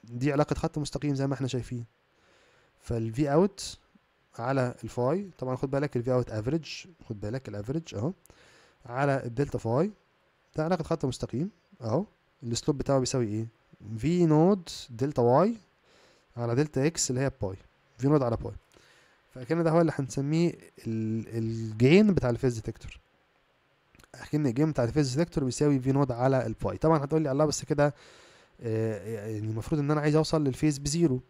دي علاقه خط مستقيم زي ما احنا شايفين فالفي اوت على الفاي طبعا خد بالك الفي اوت افريج خد بالك الافريج اهو على الدلتا فاي ده علاقه خط مستقيم اهو السلوب بتاعه بيساوي ايه في نود دلتا واي على دلتا اكس اللي هي باي في نود على باي فكان ده هو اللي هنسميه الجين بتاع الفيز ديتكتور لنا الجيم بتاع ديفيز فيكتور بيساوي في نود على الباي طبعا هتقول لي الله بس كده آه، آه، يعني المفروض ان انا عايز اوصل للفيز بزيرو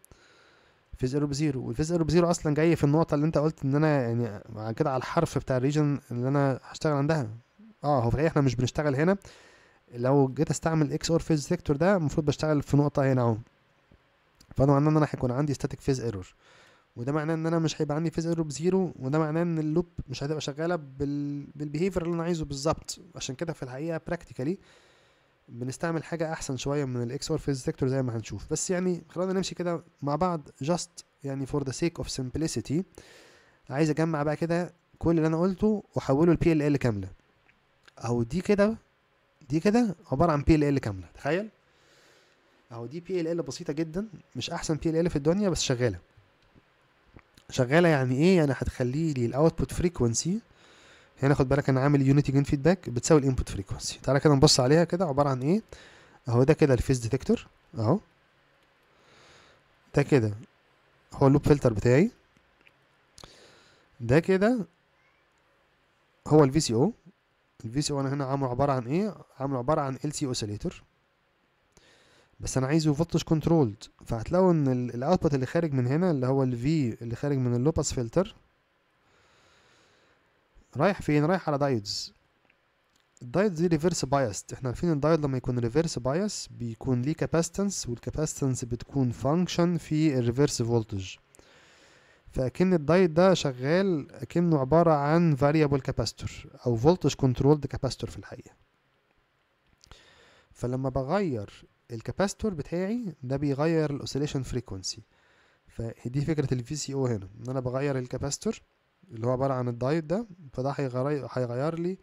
فيز ايرو بزيرو والفيز ايرو بزيرو اصلا جاي في النقطه اللي انت قلت ان انا يعني كده على الحرف بتاع الريجن اللي انا هشتغل عندها اه هو في الحقيقه احنا مش بنشتغل هنا لو جيت استعمل اكس اور فيز فيكتور ده المفروض بشتغل في نقطه هنا اهو معناه ان انا هيكون عندي ستاتيك فيز ايرور وده معناه ان انا مش هيبقى عندي فيز ايرور بزيرو وده معناه ان اللوب مش هتبقى شغاله بال... بالبيهيفير اللي انا عايزه بالظبط عشان كده في الحقيقه براكتيكالي بنستعمل حاجه احسن شويه من الاكس اور فيز ديتكتور زي ما هنشوف بس يعني خلينا نمشي كده مع بعض جاست يعني فور ذا سيك اوف سمبليسيتي عايز اجمع بقى كده كل اللي انا قلته واحوله لبي ال ال كامله اهو دي كده دي كده عباره عن بي ال ال كامله تخيل اهو دي بي ال ال بسيطه جدا مش احسن بي ال ال في الدنيا بس شغاله شغاله يعني ايه يعني هتخلي لي الاوتبوت فريكوانسي هنا خد بالك انا عامل يونيتي جين فيدباك بتساوي الانبوت فريكوانسي تعالى كده نبص عليها كده عباره عن ايه اهو ده كده الفيز ديتكتور اهو ده كده هو اللوب فلتر بتاعي ده كده هو الفي سي او الفي سي او انا هنا عامله عباره عن ايه عامله عباره عن ال سي اوسيليتور بس انا عايزه فولتج كنترولد فهتلاقوا ان الاوتبوت اللي خارج من هنا اللي هو الفي اللي خارج من اللوباس فلتر رايح فين رايح على دايودز الدايود دي ريفرس بايست احنا عارفين الدايود لما يكون ريفرس بايس بيكون ليه كاباستنس والكاباستنس بتكون فانكشن في الريفرس فولتج فاكن الدايت ده شغال اكنه عباره عن فاريبل كاباستور او فولتج كنترولد كاباستور في الحقيقه فلما بغير الكاباستور بتاعي ده بيغير الاوسيليشن فريكونسي فدي فكره الفي سي او هنا ان انا بغير الكاباستور اللي هو عباره عن الدايت ده فده هيغير هيغير لي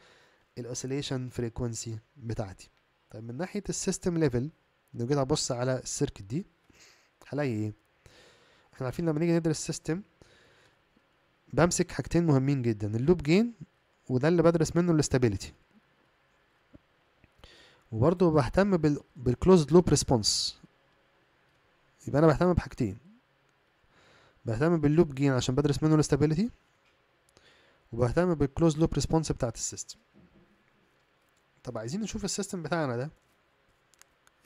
الاوسيليشن فريكونسي بتاعتي طيب من ناحيه السيستم ليفل لو جيت ابص على السيركت دي هلاقي ايه احنا عارفين لما نيجي ندرس سيستم بمسك حاجتين مهمين جدا اللوب جين وده اللي بدرس منه الاستابيليتي وبرضه بهتم بال... بالكلوزد لوب ريسبونس يبقى انا بهتم بحاجتين بهتم باللوب جين عشان بدرس منه الاستابيليتي وبهتم بالكلوز لوب ريسبونس بتاعت السيستم طب عايزين نشوف السيستم بتاعنا ده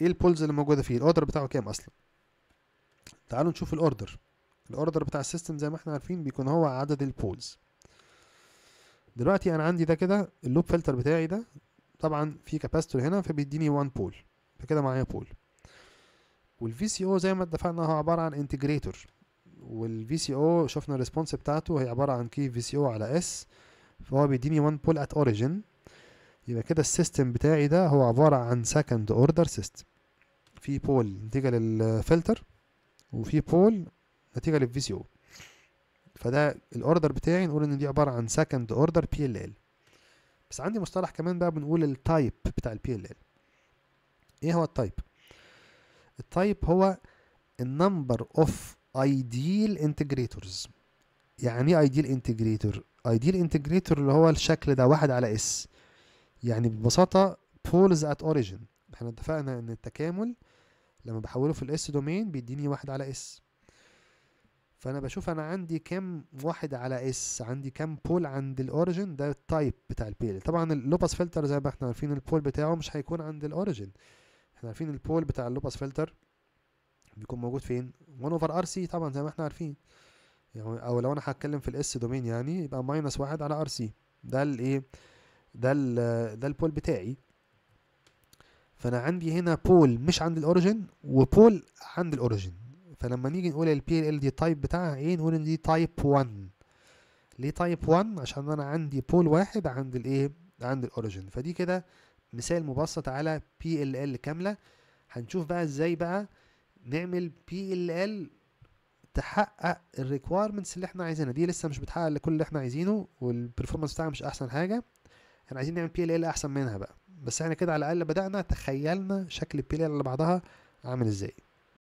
ايه البولز اللي موجوده فيه الاوردر بتاعه كام اصلا تعالوا نشوف الاوردر الاوردر بتاع السيستم زي ما احنا عارفين بيكون هو عدد البولز دلوقتي انا عندي ده كده اللوب فلتر بتاعي ده طبعا في كاباستور هنا فبيديني 1 بول فكده معايا بول والفي سي او زي ما اتفقنا هو عباره عن انتجريتور والفي سي او شفنا الريسبونس بتاعته هي عباره عن كي في سي او على اس فهو بيديني 1 بول ات اوريجن يبقى كده السيستم بتاعي ده هو عباره عن سكند اوردر سيستم في بول نتيجه للفلتر وفي بول نتيجه للفي سي او فده الاوردر بتاعي نقول ان دي عباره عن سكند اوردر بي ال ال بس عندي مصطلح كمان بقى بنقول التايب بتاع البي ال ال ايه هو التايب التايب هو النمبر اوف ايديال انتجريتورز يعني ايه ايديال انتجريتور ايديال انتجريتور اللي هو الشكل ده واحد على اس يعني ببساطه بولز ات اوريجين احنا اتفقنا ان التكامل لما بحوله في الاس دومين بيديني واحد على اس فانا بشوف انا عندي كام واحد على اس عندي كام بول عند الاوريجن ده التايب بتاع البيل طبعا اللوباس فلتر زي ما احنا عارفين البول بتاعه مش هيكون عند الاوريجن احنا عارفين البول بتاع اللوباس فلتر بيكون موجود فين 1 اوفر ار سي طبعا زي ما احنا عارفين يعني او لو انا هتكلم في الاس دومين يعني يبقى ماينس واحد على ار سي ده الايه ده ال ده البول بتاعي فانا عندي هنا بول مش عند الاوريجن وبول عند الاوريجن فلما نيجي نقول البي ال ال دي تايب بتاعها ايه نقول ان دي تايب 1 ليه تايب 1 عشان انا عندي بول واحد عند الايه عند الاوريجن فدي كده مثال مبسط على بي ال ال كامله هنشوف بقى ازاي بقى نعمل بي ال ال تحقق الريكويرمنتس اللي احنا عايزينها دي لسه مش بتحقق لكل اللي احنا عايزينه والبرفورمانس بتاعها مش احسن حاجه احنا عايزين نعمل بي ال ال احسن منها بقى بس احنا كده على الاقل بدانا تخيلنا شكل البي ال ال اللي بعدها عامل ازاي